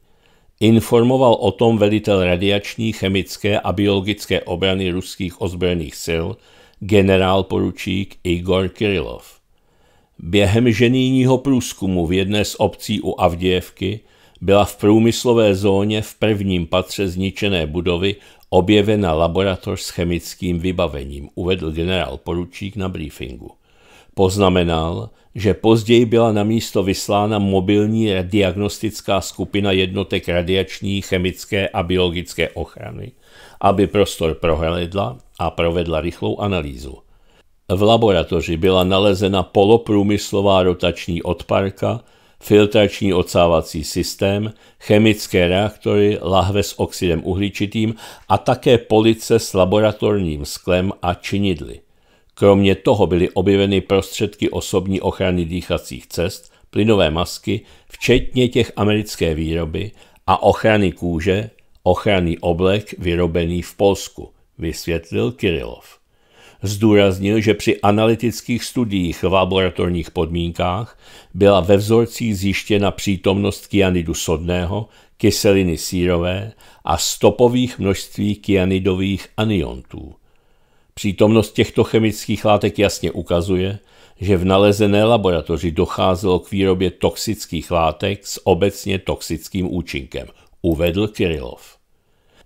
Informoval o tom velitel radiační, chemické a biologické obrany ruských ozbrojených sil, generál poručík Igor Kirilov. Během ženýního průzkumu v jedné z obcí u Avdějevky byla v průmyslové zóně v prvním patře zničené budovy objevena laboratoř s chemickým vybavením, uvedl generál poručík na briefingu. Poznamenal, že později byla na místo vyslána mobilní diagnostická skupina jednotek radiační, chemické a biologické ochrany, aby prostor prohlédla a provedla rychlou analýzu. V laboratoři byla nalezena poloprůmyslová rotační odparka, filtrační odsávací systém, chemické reaktory, lahve s oxidem uhličitým a také police s laboratorním sklem a činidly. Kromě toho byly objeveny prostředky osobní ochrany dýchacích cest, plynové masky, včetně těch americké výroby a ochrany kůže, ochranný oblek vyrobený v Polsku, vysvětlil Kirilov. Zdůraznil, že při analytických studiích v laboratorních podmínkách byla ve vzorcích zjištěna přítomnost kyanidu sodného, kyseliny sírové a stopových množství kyanidových aniontů. Přítomnost těchto chemických látek jasně ukazuje, že v nalezené laboratoři docházelo k výrobě toxických látek s obecně toxickým účinkem, uvedl Kirilov.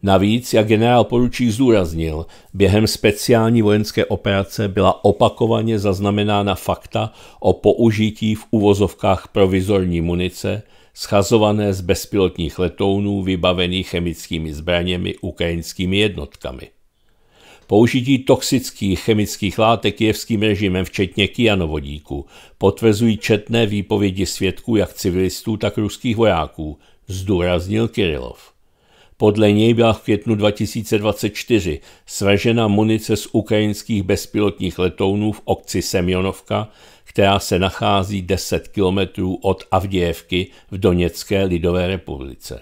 Navíc, jak generál poručík zdůraznil, během speciální vojenské operace byla opakovaně zaznamenána fakta o použití v uvozovkách provizorní munice, schazované z bezpilotních letounů vybavených chemickými zbraněmi ukrajinskými jednotkami. Použití toxických chemických látek kijevským režimem, včetně kyanovodíku, potvrzují četné výpovědi svědků jak civilistů, tak ruských vojáků, zdůraznil Kirilov. Podle něj byla v květnu 2024 sražena munice z ukrajinských bezpilotních letounů v okci Semjonovka, která se nachází 10 kilometrů od Avdějevky v Doněcké lidové republice.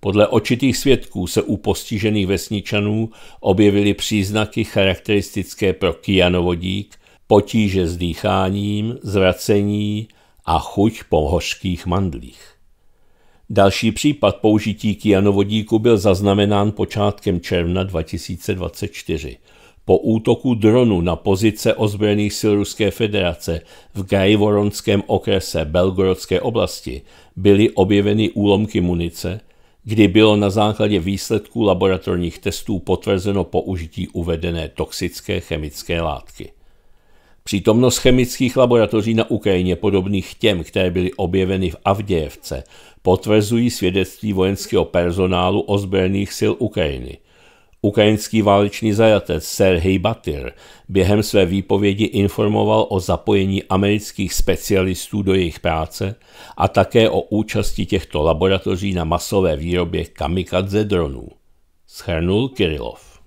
Podle očitých svědků se u postižených vesničanů objevily příznaky charakteristické pro kyanovodík, potíže s dýcháním, zvracení a chuť po hořkých mandlích. Další případ použití kyanovodíku byl zaznamenán počátkem června 2024 po útoku dronu na pozice ozbrojených sil Ruské federace v Gajvoronském okrese Belgorodské oblasti byly objeveny úlomky munice, kdy bylo na základě výsledků laboratorních testů potvrzeno použití uvedené toxické chemické látky. Přítomnost chemických laboratoří na Ukrajině podobných těm, které byly objeveny v Avdějevce, potvrzují svědectví vojenského personálu ozbrojených sil Ukrajiny. Ukrajinský válečný zajatec Serhej Batyr během své výpovědi informoval o zapojení amerických specialistů do jejich práce a také o účasti těchto laboratoří na masové výrobě kamikadze dronů. Schrnul Kirilov.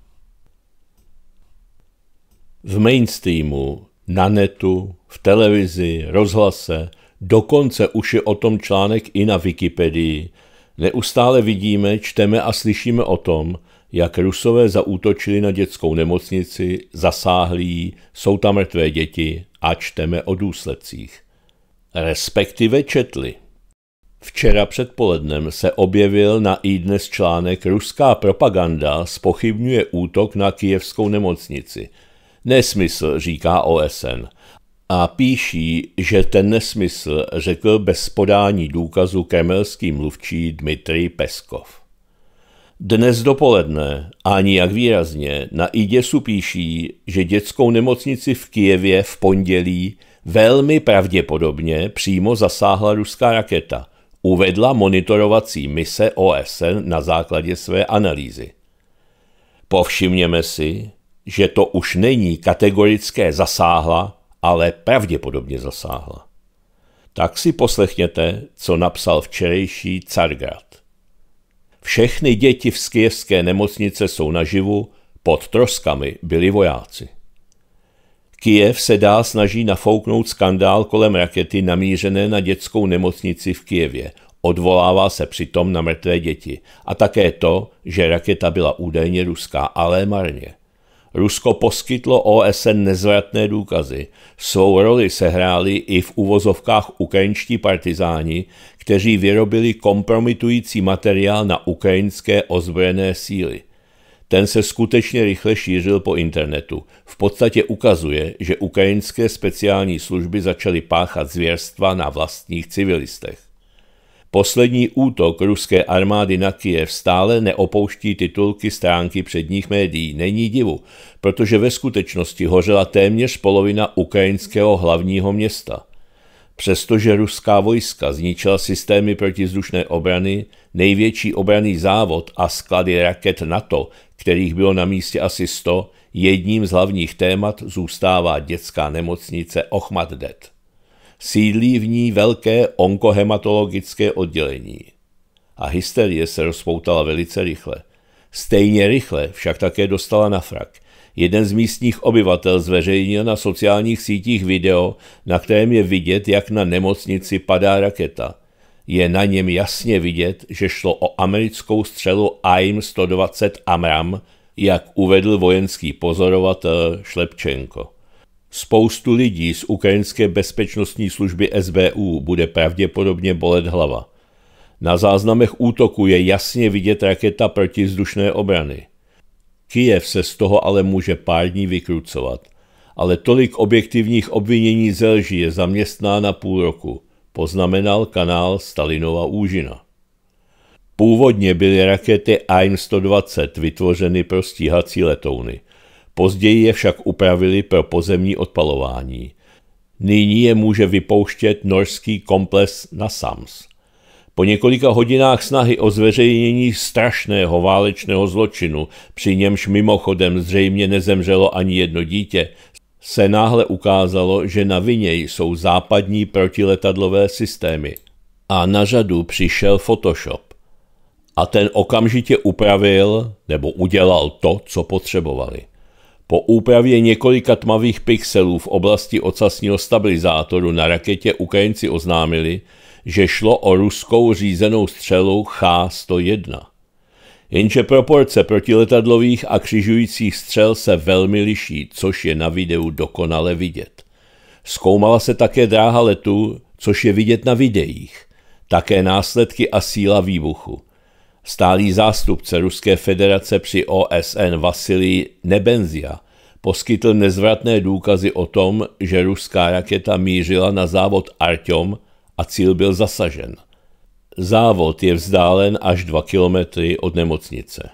V mainstreamu, na netu, v televizi, rozhlase Dokonce už je o tom článek i na Wikipedii. Neustále vidíme, čteme a slyšíme o tom, jak Rusové zaútočili na dětskou nemocnici, zasáhli jsou tam mrtvé děti a čteme o důsledcích. Respektive četli. Včera předpolednem se objevil na iDnes článek Ruská propaganda spochybňuje útok na kijevskou nemocnici. Nesmysl, říká OSN – a píší, že ten nesmysl řekl bez podání důkazu kremelský mluvčí Dmitrij Peskov. Dnes dopoledne, ani jak výrazně, na IDESu píší, že dětskou nemocnici v Kijevě v pondělí velmi pravděpodobně přímo zasáhla ruská raketa, uvedla monitorovací mise OSN na základě své analýzy. Povšimněme si, že to už není kategorické zasáhla ale pravděpodobně zasáhla. Tak si poslechněte, co napsal včerejší Cargrad. Všechny děti v skijevské nemocnice jsou naživu, pod troskami byli vojáci. Kijev se dál snaží nafouknout skandál kolem rakety namířené na dětskou nemocnici v Kijevě. Odvolává se přitom na mrtvé děti a také to, že raketa byla údajně ruská, ale marně. Rusko poskytlo OSN nezvratné důkazy. Svou roli sehráli i v uvozovkách ukrajinští partizáni, kteří vyrobili kompromitující materiál na ukrajinské ozbrojené síly. Ten se skutečně rychle šířil po internetu. V podstatě ukazuje, že ukrajinské speciální služby začaly páchat zvěrstva na vlastních civilistech. Poslední útok ruské armády na Kiev stále neopouští titulky stránky předních médií. Není divu, protože ve skutečnosti hořela téměř polovina ukrajinského hlavního města. Přestože ruská vojska zničila systémy protizdušné obrany, největší obraný závod a sklady raket NATO, kterých bylo na místě asi 100, jedním z hlavních témat zůstává dětská nemocnice Ochmaddet sídlí v ní velké onkohematologické oddělení. A hysterie se rozpoutala velice rychle. Stejně rychle však také dostala na frak. Jeden z místních obyvatel zveřejnil na sociálních sítích video, na kterém je vidět, jak na nemocnici padá raketa. Je na něm jasně vidět, že šlo o americkou střelu AIM-120 AMRAM, jak uvedl vojenský pozorovatel Šlepčenko. Spoustu lidí z ukrajinské bezpečnostní služby SBU bude pravděpodobně bolet hlava. Na záznamech útoku je jasně vidět raketa protizdušné obrany. Kijev se z toho ale může pár dní vykrucovat. Ale tolik objektivních obvinění ze lží je zaměstnána půl roku, poznamenal kanál Stalinova úžina. Původně byly rakety AIM-120 vytvořeny pro stíhací letouny – Později je však upravili pro pozemní odpalování. Nyní je může vypouštět norský komplex na Sams. Po několika hodinách snahy o zveřejnění strašného válečného zločinu, při němž mimochodem zřejmě nezemřelo ani jedno dítě, se náhle ukázalo, že na vině jsou západní protiletadlové systémy. A na řadu přišel Photoshop. A ten okamžitě upravil nebo udělal to, co potřebovali. Po úpravě několika tmavých pixelů v oblasti ocasního stabilizátoru na raketě Ukrajinci oznámili, že šlo o ruskou řízenou střelu Ch-101. Jenže proporce protiletadlových a křižujících střel se velmi liší, což je na videu dokonale vidět. Zkoumala se také dráha letu, což je vidět na videích, také následky a síla výbuchu. Stálý zástupce Ruské federace při OSN Vasilij Nebenzia poskytl nezvratné důkazy o tom, že ruská raketa mířila na závod Artyom a cíl byl zasažen. Závod je vzdálen až 2 kilometry od nemocnice.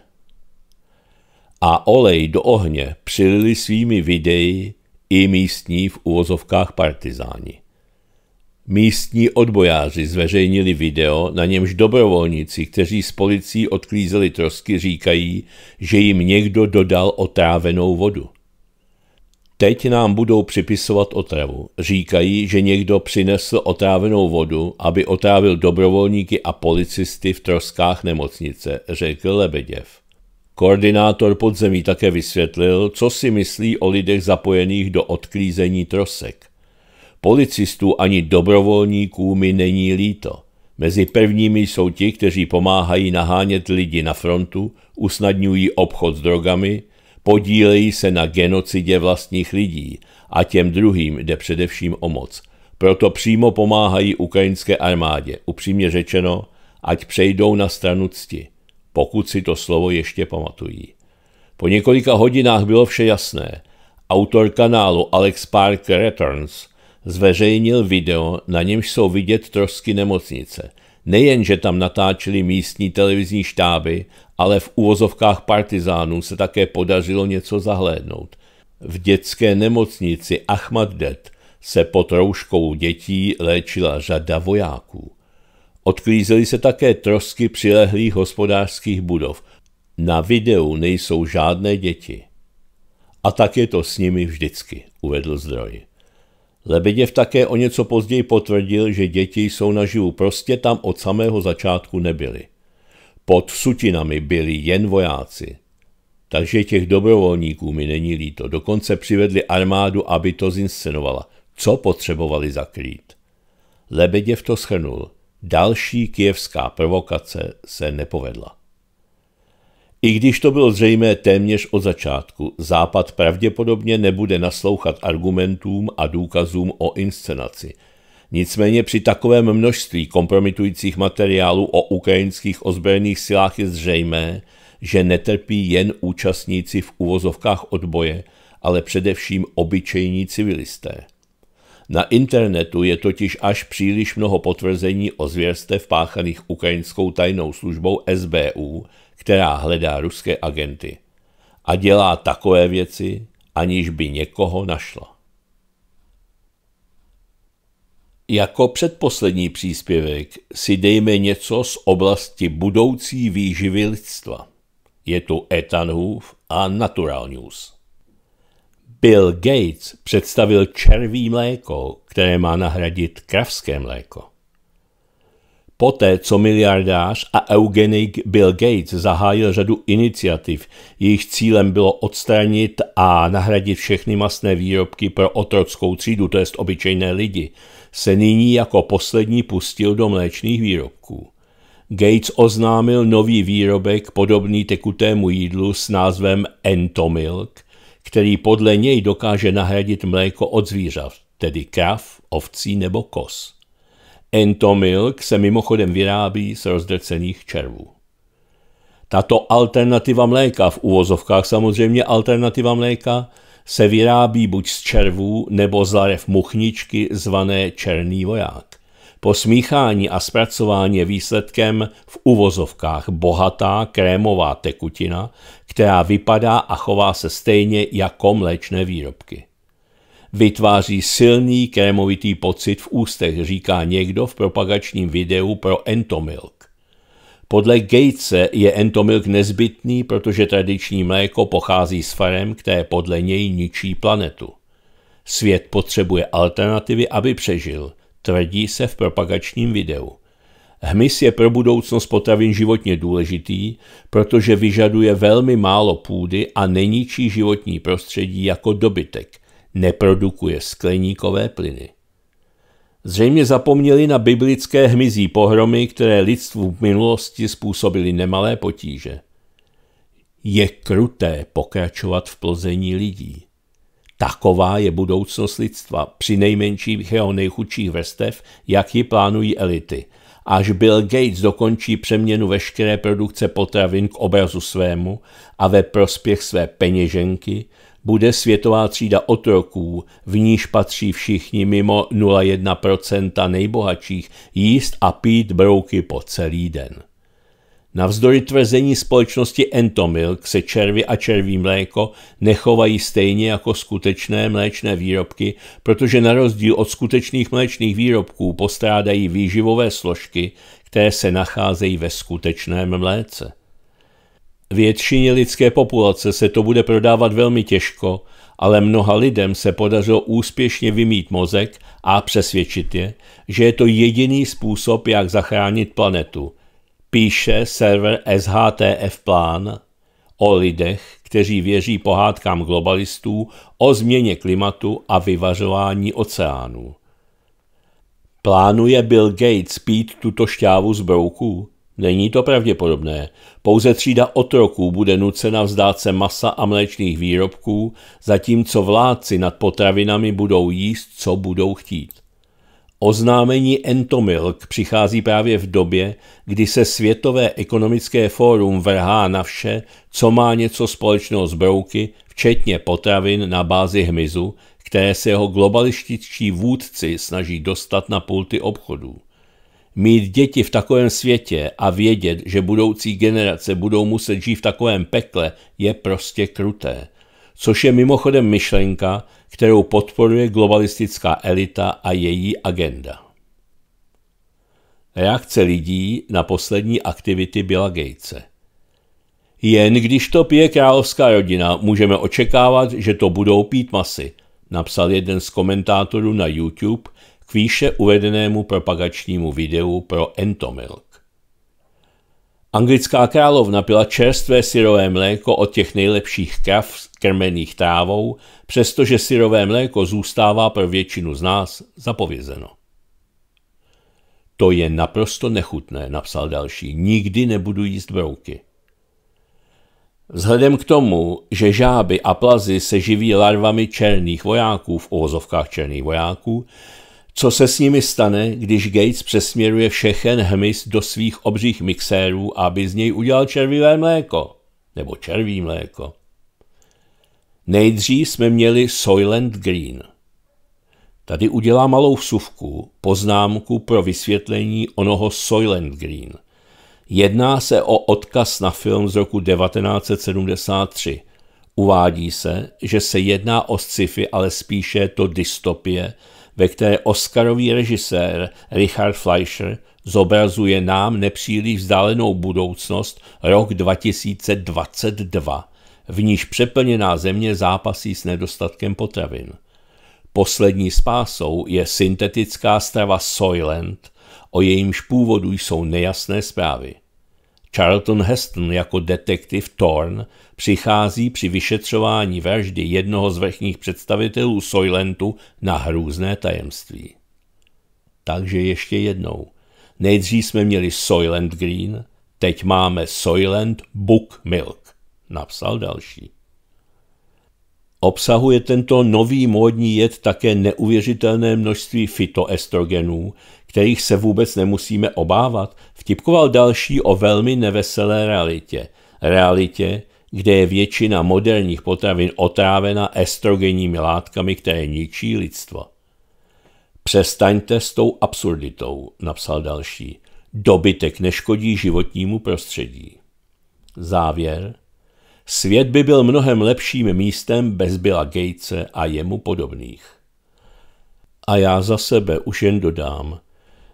A olej do ohně přilili svými videí i místní v uvozovkách partizáni. Místní odbojáři zveřejnili video, na němž dobrovolníci, kteří s policií odklízeli trosky, říkají, že jim někdo dodal otrávenou vodu. Teď nám budou připisovat otravu. Říkají, že někdo přinesl otrávenou vodu, aby otrávil dobrovolníky a policisty v troskách nemocnice, řekl Lebeděv. Koordinátor podzemí také vysvětlil, co si myslí o lidech zapojených do odklízení trosek. Policistů ani dobrovolníků mi není líto. Mezi prvními jsou ti, kteří pomáhají nahánět lidi na frontu, usnadňují obchod s drogami, podílejí se na genocidě vlastních lidí a těm druhým jde především o moc. Proto přímo pomáhají ukrajinské armádě, upřímně řečeno, ať přejdou na stranu cti, pokud si to slovo ještě pamatují. Po několika hodinách bylo vše jasné. Autor kanálu Alex Park Returns – zveřejnil video, na němž jsou vidět trosky nemocnice. Nejenže tam natáčeli místní televizní štáby, ale v uvozovkách partizánů se také podařilo něco zahlédnout. V dětské nemocnici Ahmad Det se pod rouškou dětí léčila řada vojáků. Odklízely se také trosky přilehlých hospodářských budov. Na videu nejsou žádné děti. A tak je to s nimi vždycky, uvedl zdroj. Lebeděv také o něco později potvrdil, že děti jsou naživu prostě tam od samého začátku nebyly. Pod sutinami byli jen vojáci. Takže těch dobrovolníků mi není líto. Dokonce přivedli armádu, aby to zinscenovala. Co potřebovali zakrýt? Lebeděv to schrnul. Další kijevská provokace se nepovedla. I když to bylo zřejmé téměř od začátku, Západ pravděpodobně nebude naslouchat argumentům a důkazům o inscenaci. Nicméně při takovém množství kompromitujících materiálů o ukrajinských ozbrojených silách je zřejmé, že netrpí jen účastníci v uvozovkách odboje, ale především obyčejní civilisté. Na internetu je totiž až příliš mnoho potvrzení o zvěrstev páchaných ukrajinskou tajnou službou SBU, která hledá ruské agenty a dělá takové věci, aniž by někoho našla. Jako předposlední příspěvek si dejme něco z oblasti budoucí výživy lidstva. Je tu Ethanhoof a Natural News. Bill Gates představil červí mléko, které má nahradit kravské mléko. Poté, co miliardář a eugenik Bill Gates zahájil řadu iniciativ, jejich cílem bylo odstranit a nahradit všechny masné výrobky pro otrockou třídu, to jest obyčejné lidi, se nyní jako poslední pustil do mléčných výrobků. Gates oznámil nový výrobek podobný tekutému jídlu s názvem Entomilk, který podle něj dokáže nahradit mléko od zvířat, tedy krav, ovcí nebo kos. Entomilk se mimochodem vyrábí z rozdrcených červů. Tato alternativa mléka, v uvozovkách samozřejmě alternativa mléka, se vyrábí buď z červů nebo z larev muchničky zvané černý voják. Po smíchání a zpracování je výsledkem v uvozovkách bohatá krémová tekutina, která vypadá a chová se stejně jako mléčné výrobky vytváří silný krémovitý pocit v ústech, říká někdo v propagačním videu pro Entomilk. Podle Gatese je Entomilk nezbytný, protože tradiční mléko pochází z farem, které podle něj ničí planetu. Svět potřebuje alternativy, aby přežil, tvrdí se v propagačním videu. Hmyz je pro budoucnost potravin životně důležitý, protože vyžaduje velmi málo půdy a neníčí životní prostředí jako dobytek – neprodukuje skleníkové plyny. Zřejmě zapomněli na biblické hmyzí pohromy, které lidstvu v minulosti způsobily nemalé potíže. Je kruté pokračovat v plození lidí. Taková je budoucnost lidstva, při nejmenších jeho nejchudších vrstev, jak ji plánují elity. Až Bill Gates dokončí přeměnu veškeré produkce potravin k obrazu svému a ve prospěch své peněženky, bude světová třída otroků, v níž patří všichni mimo 0,1% nejbohatších, jíst a pít brouky po celý den. Navzdory tvrzení společnosti Entomilk se červy a červí mléko nechovají stejně jako skutečné mléčné výrobky, protože na rozdíl od skutečných mléčných výrobků postrádají výživové složky, které se nacházejí ve skutečném mléce. Většině lidské populace se to bude prodávat velmi těžko, ale mnoha lidem se podařilo úspěšně vymít mozek a přesvědčit je, že je to jediný způsob, jak zachránit planetu. Píše server SHTF Plán o lidech, kteří věří pohádkám globalistů o změně klimatu a vyvařování oceánů. Plánuje Bill Gates pít tuto šťávu z brouků? Není to pravděpodobné. Pouze třída otroků bude nucena vzdát se masa a mléčných výrobků, zatímco vládci nad potravinami budou jíst, co budou chtít. Oznámení Entomilk přichází právě v době, kdy se Světové ekonomické fórum vrhá na vše, co má něco společného s brouky, včetně potravin na bázi hmyzu, které se jeho globalističtí vůdci snaží dostat na pulty obchodů. Mít děti v takovém světě a vědět, že budoucí generace budou muset žít v takovém pekle, je prostě kruté. Což je mimochodem myšlenka, kterou podporuje globalistická elita a její agenda. Reakce lidí na poslední aktivity Billa Gatese. Jen když to pije královská rodina, můžeme očekávat, že to budou pít masy, napsal jeden z komentátorů na YouTube, k výše uvedenému propagačnímu videu pro Entomilk. Anglická královna pila čerstvé syrové mléko od těch nejlepších krav krmených trávou, přestože syrové mléko zůstává pro většinu z nás zapovězeno. To je naprosto nechutné, napsal další. Nikdy nebudu jíst brouky. Vzhledem k tomu, že žáby a plazy se živí larvami černých vojáků v uvozovkách černých vojáků, co se s nimi stane, když Gates přesměruje všechen hmyz do svých obřích mixérů, aby z něj udělal červivé mléko? Nebo červí mléko? Nejdřív jsme měli Soylent Green. Tady udělá malou vsuvku, poznámku pro vysvětlení onoho Soylent Green. Jedná se o odkaz na film z roku 1973. Uvádí se, že se jedná o sci-fi, ale spíše to dystopie – ve které Oscarový režisér Richard Fleischer zobrazuje nám nepříliš vzdálenou budoucnost rok 2022, v níž přeplněná země zápasí s nedostatkem potravin. Poslední spásou je syntetická strava Soylent, o jejímž původu jsou nejasné zprávy. Charlton Heston jako detektiv Thorn přichází při vyšetřování vraždy jednoho z vrchních představitelů Soilentu na hrůzné tajemství. Takže ještě jednou. Nejdřív jsme měli Soylent Green, teď máme Soylent Book Milk, napsal další. Obsahuje tento nový módní jed také neuvěřitelné množství fitoestrogenů, kterých se vůbec nemusíme obávat, vtipkoval další o velmi neveselé realitě. Realitě, kde je většina moderních potravin otrávena estrogenními látkami, které ničí lidstvo. Přestaňte s tou absurditou, napsal další. Dobytek neškodí životnímu prostředí. Závěr. Svět by byl mnohem lepším místem bez Billa Gatese a jemu podobných. A já za sebe už jen dodám –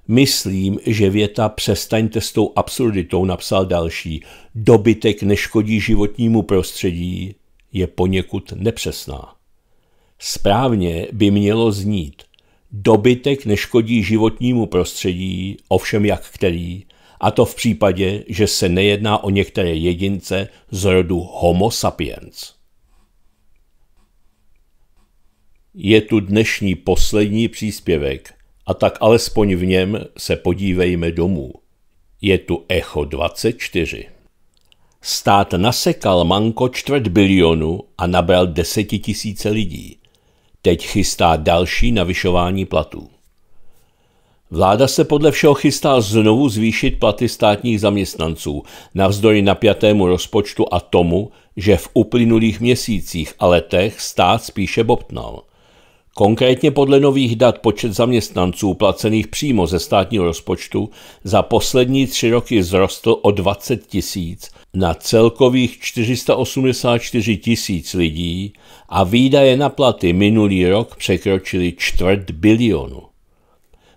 Myslím, že věta přestaňte s tou absurditou napsal další. Dobytek neškodí životnímu prostředí je poněkud nepřesná. Správně by mělo znít. Dobytek neškodí životnímu prostředí, ovšem jak který, a to v případě, že se nejedná o některé jedince z rodu Homo sapiens. Je tu dnešní poslední příspěvek – a tak alespoň v něm se podívejme domů. Je tu Echo 24. Stát nasekal manko čtvrt bilionu a nabral desetitisíce lidí. Teď chystá další navyšování platů. Vláda se podle všeho chystá znovu zvýšit platy státních zaměstnanců, navzdory napjatému rozpočtu a tomu, že v uplynulých měsících a letech stát spíše bobtnal – Konkrétně podle nových dat počet zaměstnanců placených přímo ze státního rozpočtu za poslední tři roky vzrostl o 20 tisíc na celkových 484 tisíc lidí a výdaje na platy minulý rok překročily čtvrt bilionu.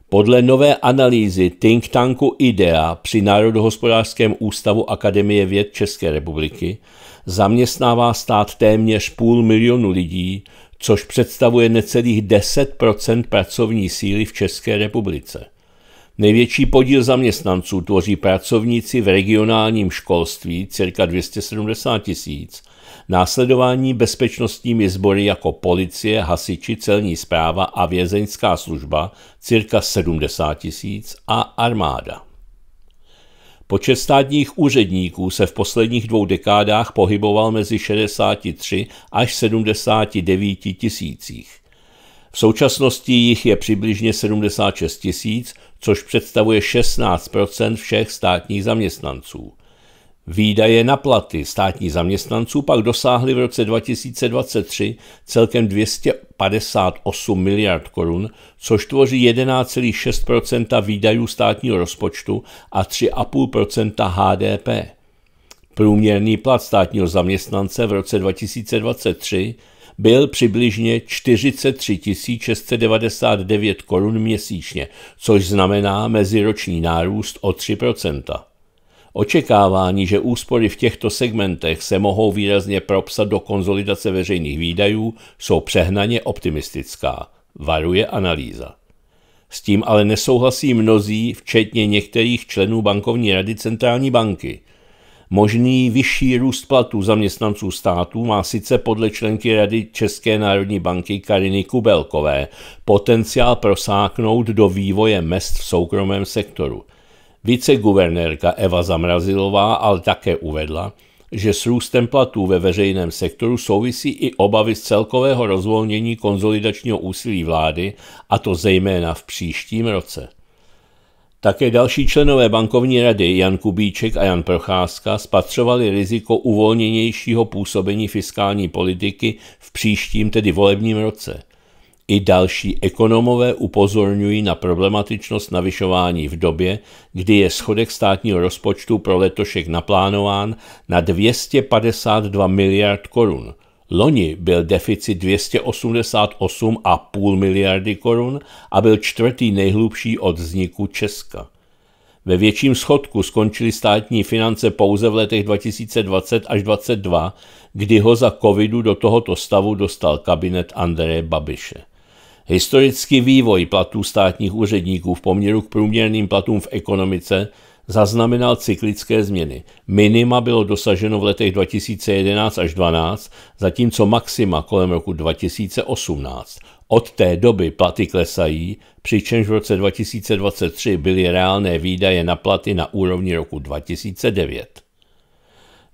Podle nové analýzy think tanku IDEA při Národohospodářském ústavu Akademie věd České republiky zaměstnává stát téměř půl milionu lidí, což představuje necelých 10 pracovní síly v České republice. Největší podíl zaměstnanců tvoří pracovníci v regionálním školství, cirka 270 tisíc, následování bezpečnostními sbory jako policie, hasiči, celní zpráva a vězeňská služba, cirka 70 tisíc a armáda. Počet státních úředníků se v posledních dvou dekádách pohyboval mezi 63 až 79 tisících. V současnosti jich je přibližně 76 tisíc, což představuje 16 všech státních zaměstnanců. Výdaje na platy státních zaměstnanců pak dosáhly v roce 2023 celkem 258 miliard korun, což tvoří 11,6 výdajů státního rozpočtu a 3,5 HDP. Průměrný plat státního zaměstnance v roce 2023 byl přibližně 43 699 korun měsíčně, což znamená meziroční nárůst o 3 Očekávání, že úspory v těchto segmentech se mohou výrazně propsat do konzolidace veřejných výdajů, jsou přehnaně optimistická, varuje analýza. S tím ale nesouhlasí mnozí, včetně některých členů bankovní rady centrální banky. Možný vyšší růst platů zaměstnanců státu má sice podle členky Rady České národní banky Kariny Kubelkové potenciál prosáknout do vývoje mest v soukromém sektoru – Viceguvernérka Eva Zamrazilová ale také uvedla, že s růstem platů ve veřejném sektoru souvisí i obavy z celkového rozvolnění konzolidačního úsilí vlády, a to zejména v příštím roce. Také další členové bankovní rady Jan Kubíček a Jan Procházka spatřovali riziko uvolněnějšího působení fiskální politiky v příštím, tedy volebním roce. I další ekonomové upozorňují na problematičnost navyšování v době, kdy je schodek státního rozpočtu pro letošek naplánován na 252 miliard korun. Loni byl deficit 288,5 miliardy korun a byl čtvrtý nejhlubší od vzniku Česka. Ve větším schodku skončily státní finance pouze v letech 2020 až 2022, kdy ho za covidu do tohoto stavu dostal kabinet Andreje Babiše. Historický vývoj platů státních úředníků v poměru k průměrným platům v ekonomice zaznamenal cyklické změny. Minima bylo dosaženo v letech 2011 až 2012, zatímco maxima kolem roku 2018. Od té doby platy klesají, přičemž v roce 2023 byly reálné výdaje na platy na úrovni roku 2009.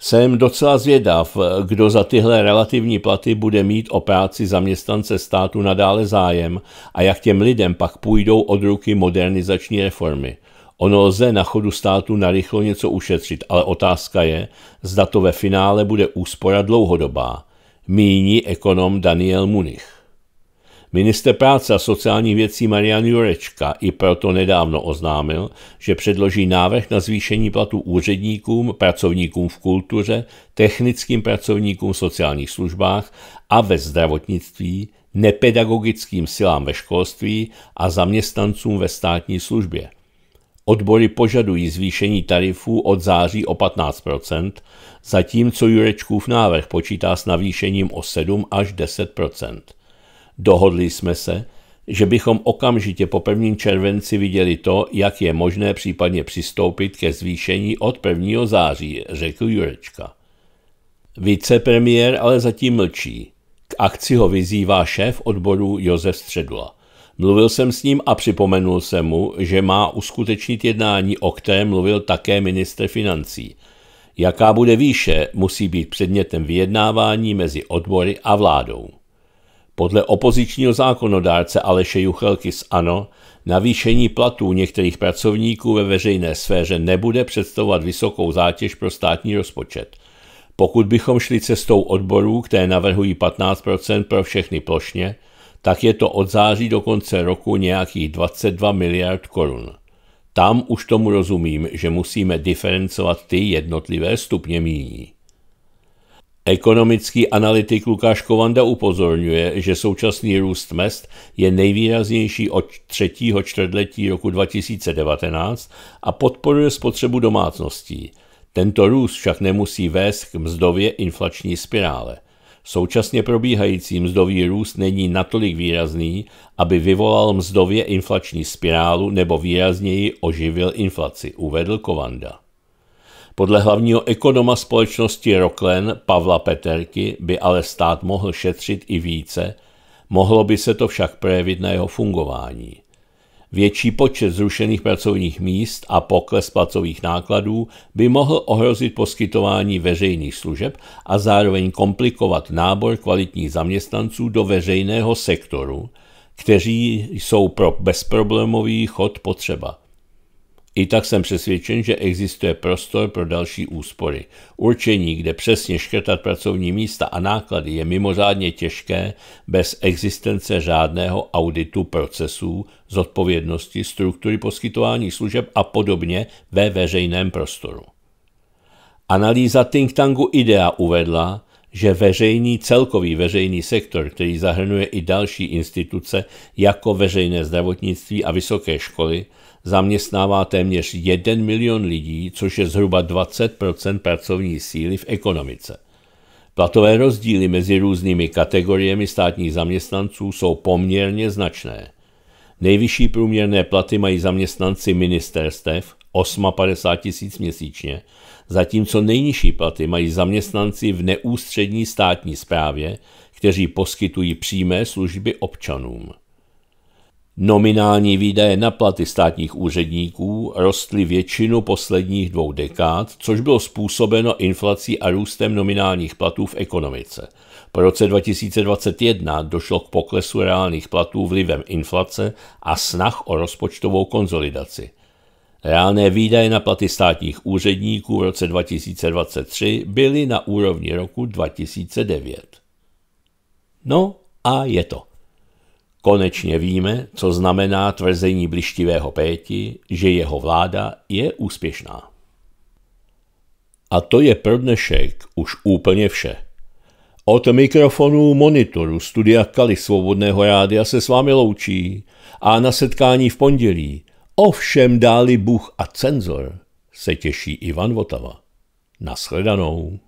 Jsem docela zvědav, kdo za tyhle relativní platy bude mít o práci zaměstnance státu nadále zájem a jak těm lidem pak půjdou od ruky modernizační reformy. Ono lze na chodu státu narychlo něco ušetřit, ale otázka je, zda to ve finále bude úspora dlouhodobá. Míní ekonom Daniel Munich. Minister práce a sociálních věcí Marian Jurečka i proto nedávno oznámil, že předloží návrh na zvýšení platu úředníkům, pracovníkům v kultuře, technickým pracovníkům v sociálních službách a ve zdravotnictví, nepedagogickým silám ve školství a zaměstnancům ve státní službě. Odbory požadují zvýšení tarifů od září o 15 zatímco Jurečkův návrh počítá s navýšením o 7 až 10 Dohodli jsme se, že bychom okamžitě po 1. červenci viděli to, jak je možné případně přistoupit ke zvýšení od 1. září, řekl Jurečka. Vicepremiér ale zatím mlčí. K akci ho vyzývá šéf odboru Josef Středula. Mluvil jsem s ním a připomenul jsem mu, že má uskutečnit jednání, o kterém mluvil také minister financí. Jaká bude výše, musí být předmětem vyjednávání mezi odbory a vládou. Podle opozičního zákonodárce Aleše Juchelky z ANO navýšení platů některých pracovníků ve veřejné sféře nebude představovat vysokou zátěž pro státní rozpočet. Pokud bychom šli cestou odborů, které navrhují 15% pro všechny plošně, tak je to od září do konce roku nějakých 22 miliard korun. Tam už tomu rozumím, že musíme diferencovat ty jednotlivé stupně míní. Ekonomický analytik Lukáš Kovanda upozorňuje, že současný růst mest je nejvýraznější od třetího čtvrtletí roku 2019 a podporuje spotřebu domácností. Tento růst však nemusí vést k mzdově inflační spirále. Současně probíhající mzdový růst není natolik výrazný, aby vyvolal mzdově inflační spirálu nebo výrazněji oživil inflaci, uvedl Kovanda. Podle hlavního ekonoma společnosti Rocklen Pavla Peterky by ale stát mohl šetřit i více, mohlo by se to však projevit na jeho fungování. Větší počet zrušených pracovních míst a pokles placových nákladů by mohl ohrozit poskytování veřejných služeb a zároveň komplikovat nábor kvalitních zaměstnanců do veřejného sektoru, kteří jsou pro bezproblémový chod potřeba. I tak jsem přesvědčen, že existuje prostor pro další úspory. Určení, kde přesně škrtat pracovní místa a náklady, je mimořádně těžké bez existence řádného auditu procesů, zodpovědnosti, struktury poskytování služeb a podobně ve veřejném prostoru. Analýza think tanku IDEA uvedla, že veřejný, celkový veřejný sektor, který zahrnuje i další instituce jako veřejné zdravotnictví a vysoké školy, zaměstnává téměř 1 milion lidí, což je zhruba 20 pracovní síly v ekonomice. Platové rozdíly mezi různými kategoriemi státních zaměstnanců jsou poměrně značné. Nejvyšší průměrné platy mají zaměstnanci ministerstev 58 tisíc měsíčně, zatímco nejnižší platy mají zaměstnanci v neústřední státní správě, kteří poskytují přímé služby občanům. Nominální výdaje na platy státních úředníků rostly většinu posledních dvou dekád, což bylo způsobeno inflací a růstem nominálních platů v ekonomice. Po roce 2021 došlo k poklesu reálných platů vlivem inflace a snah o rozpočtovou konzolidaci. Reálné výdaje na platy státních úředníků v roce 2023 byly na úrovni roku 2009. No a je to. Konečně víme, co znamená tvrzení blištivého Péti, že jeho vláda je úspěšná. A to je pro dnešek už úplně vše. Od mikrofonu monitoru studia Kali Svobodného rádia se s vámi loučí a na setkání v pondělí ovšem dáli Bůh a cenzor se těší Ivan Votava. Naschledanou.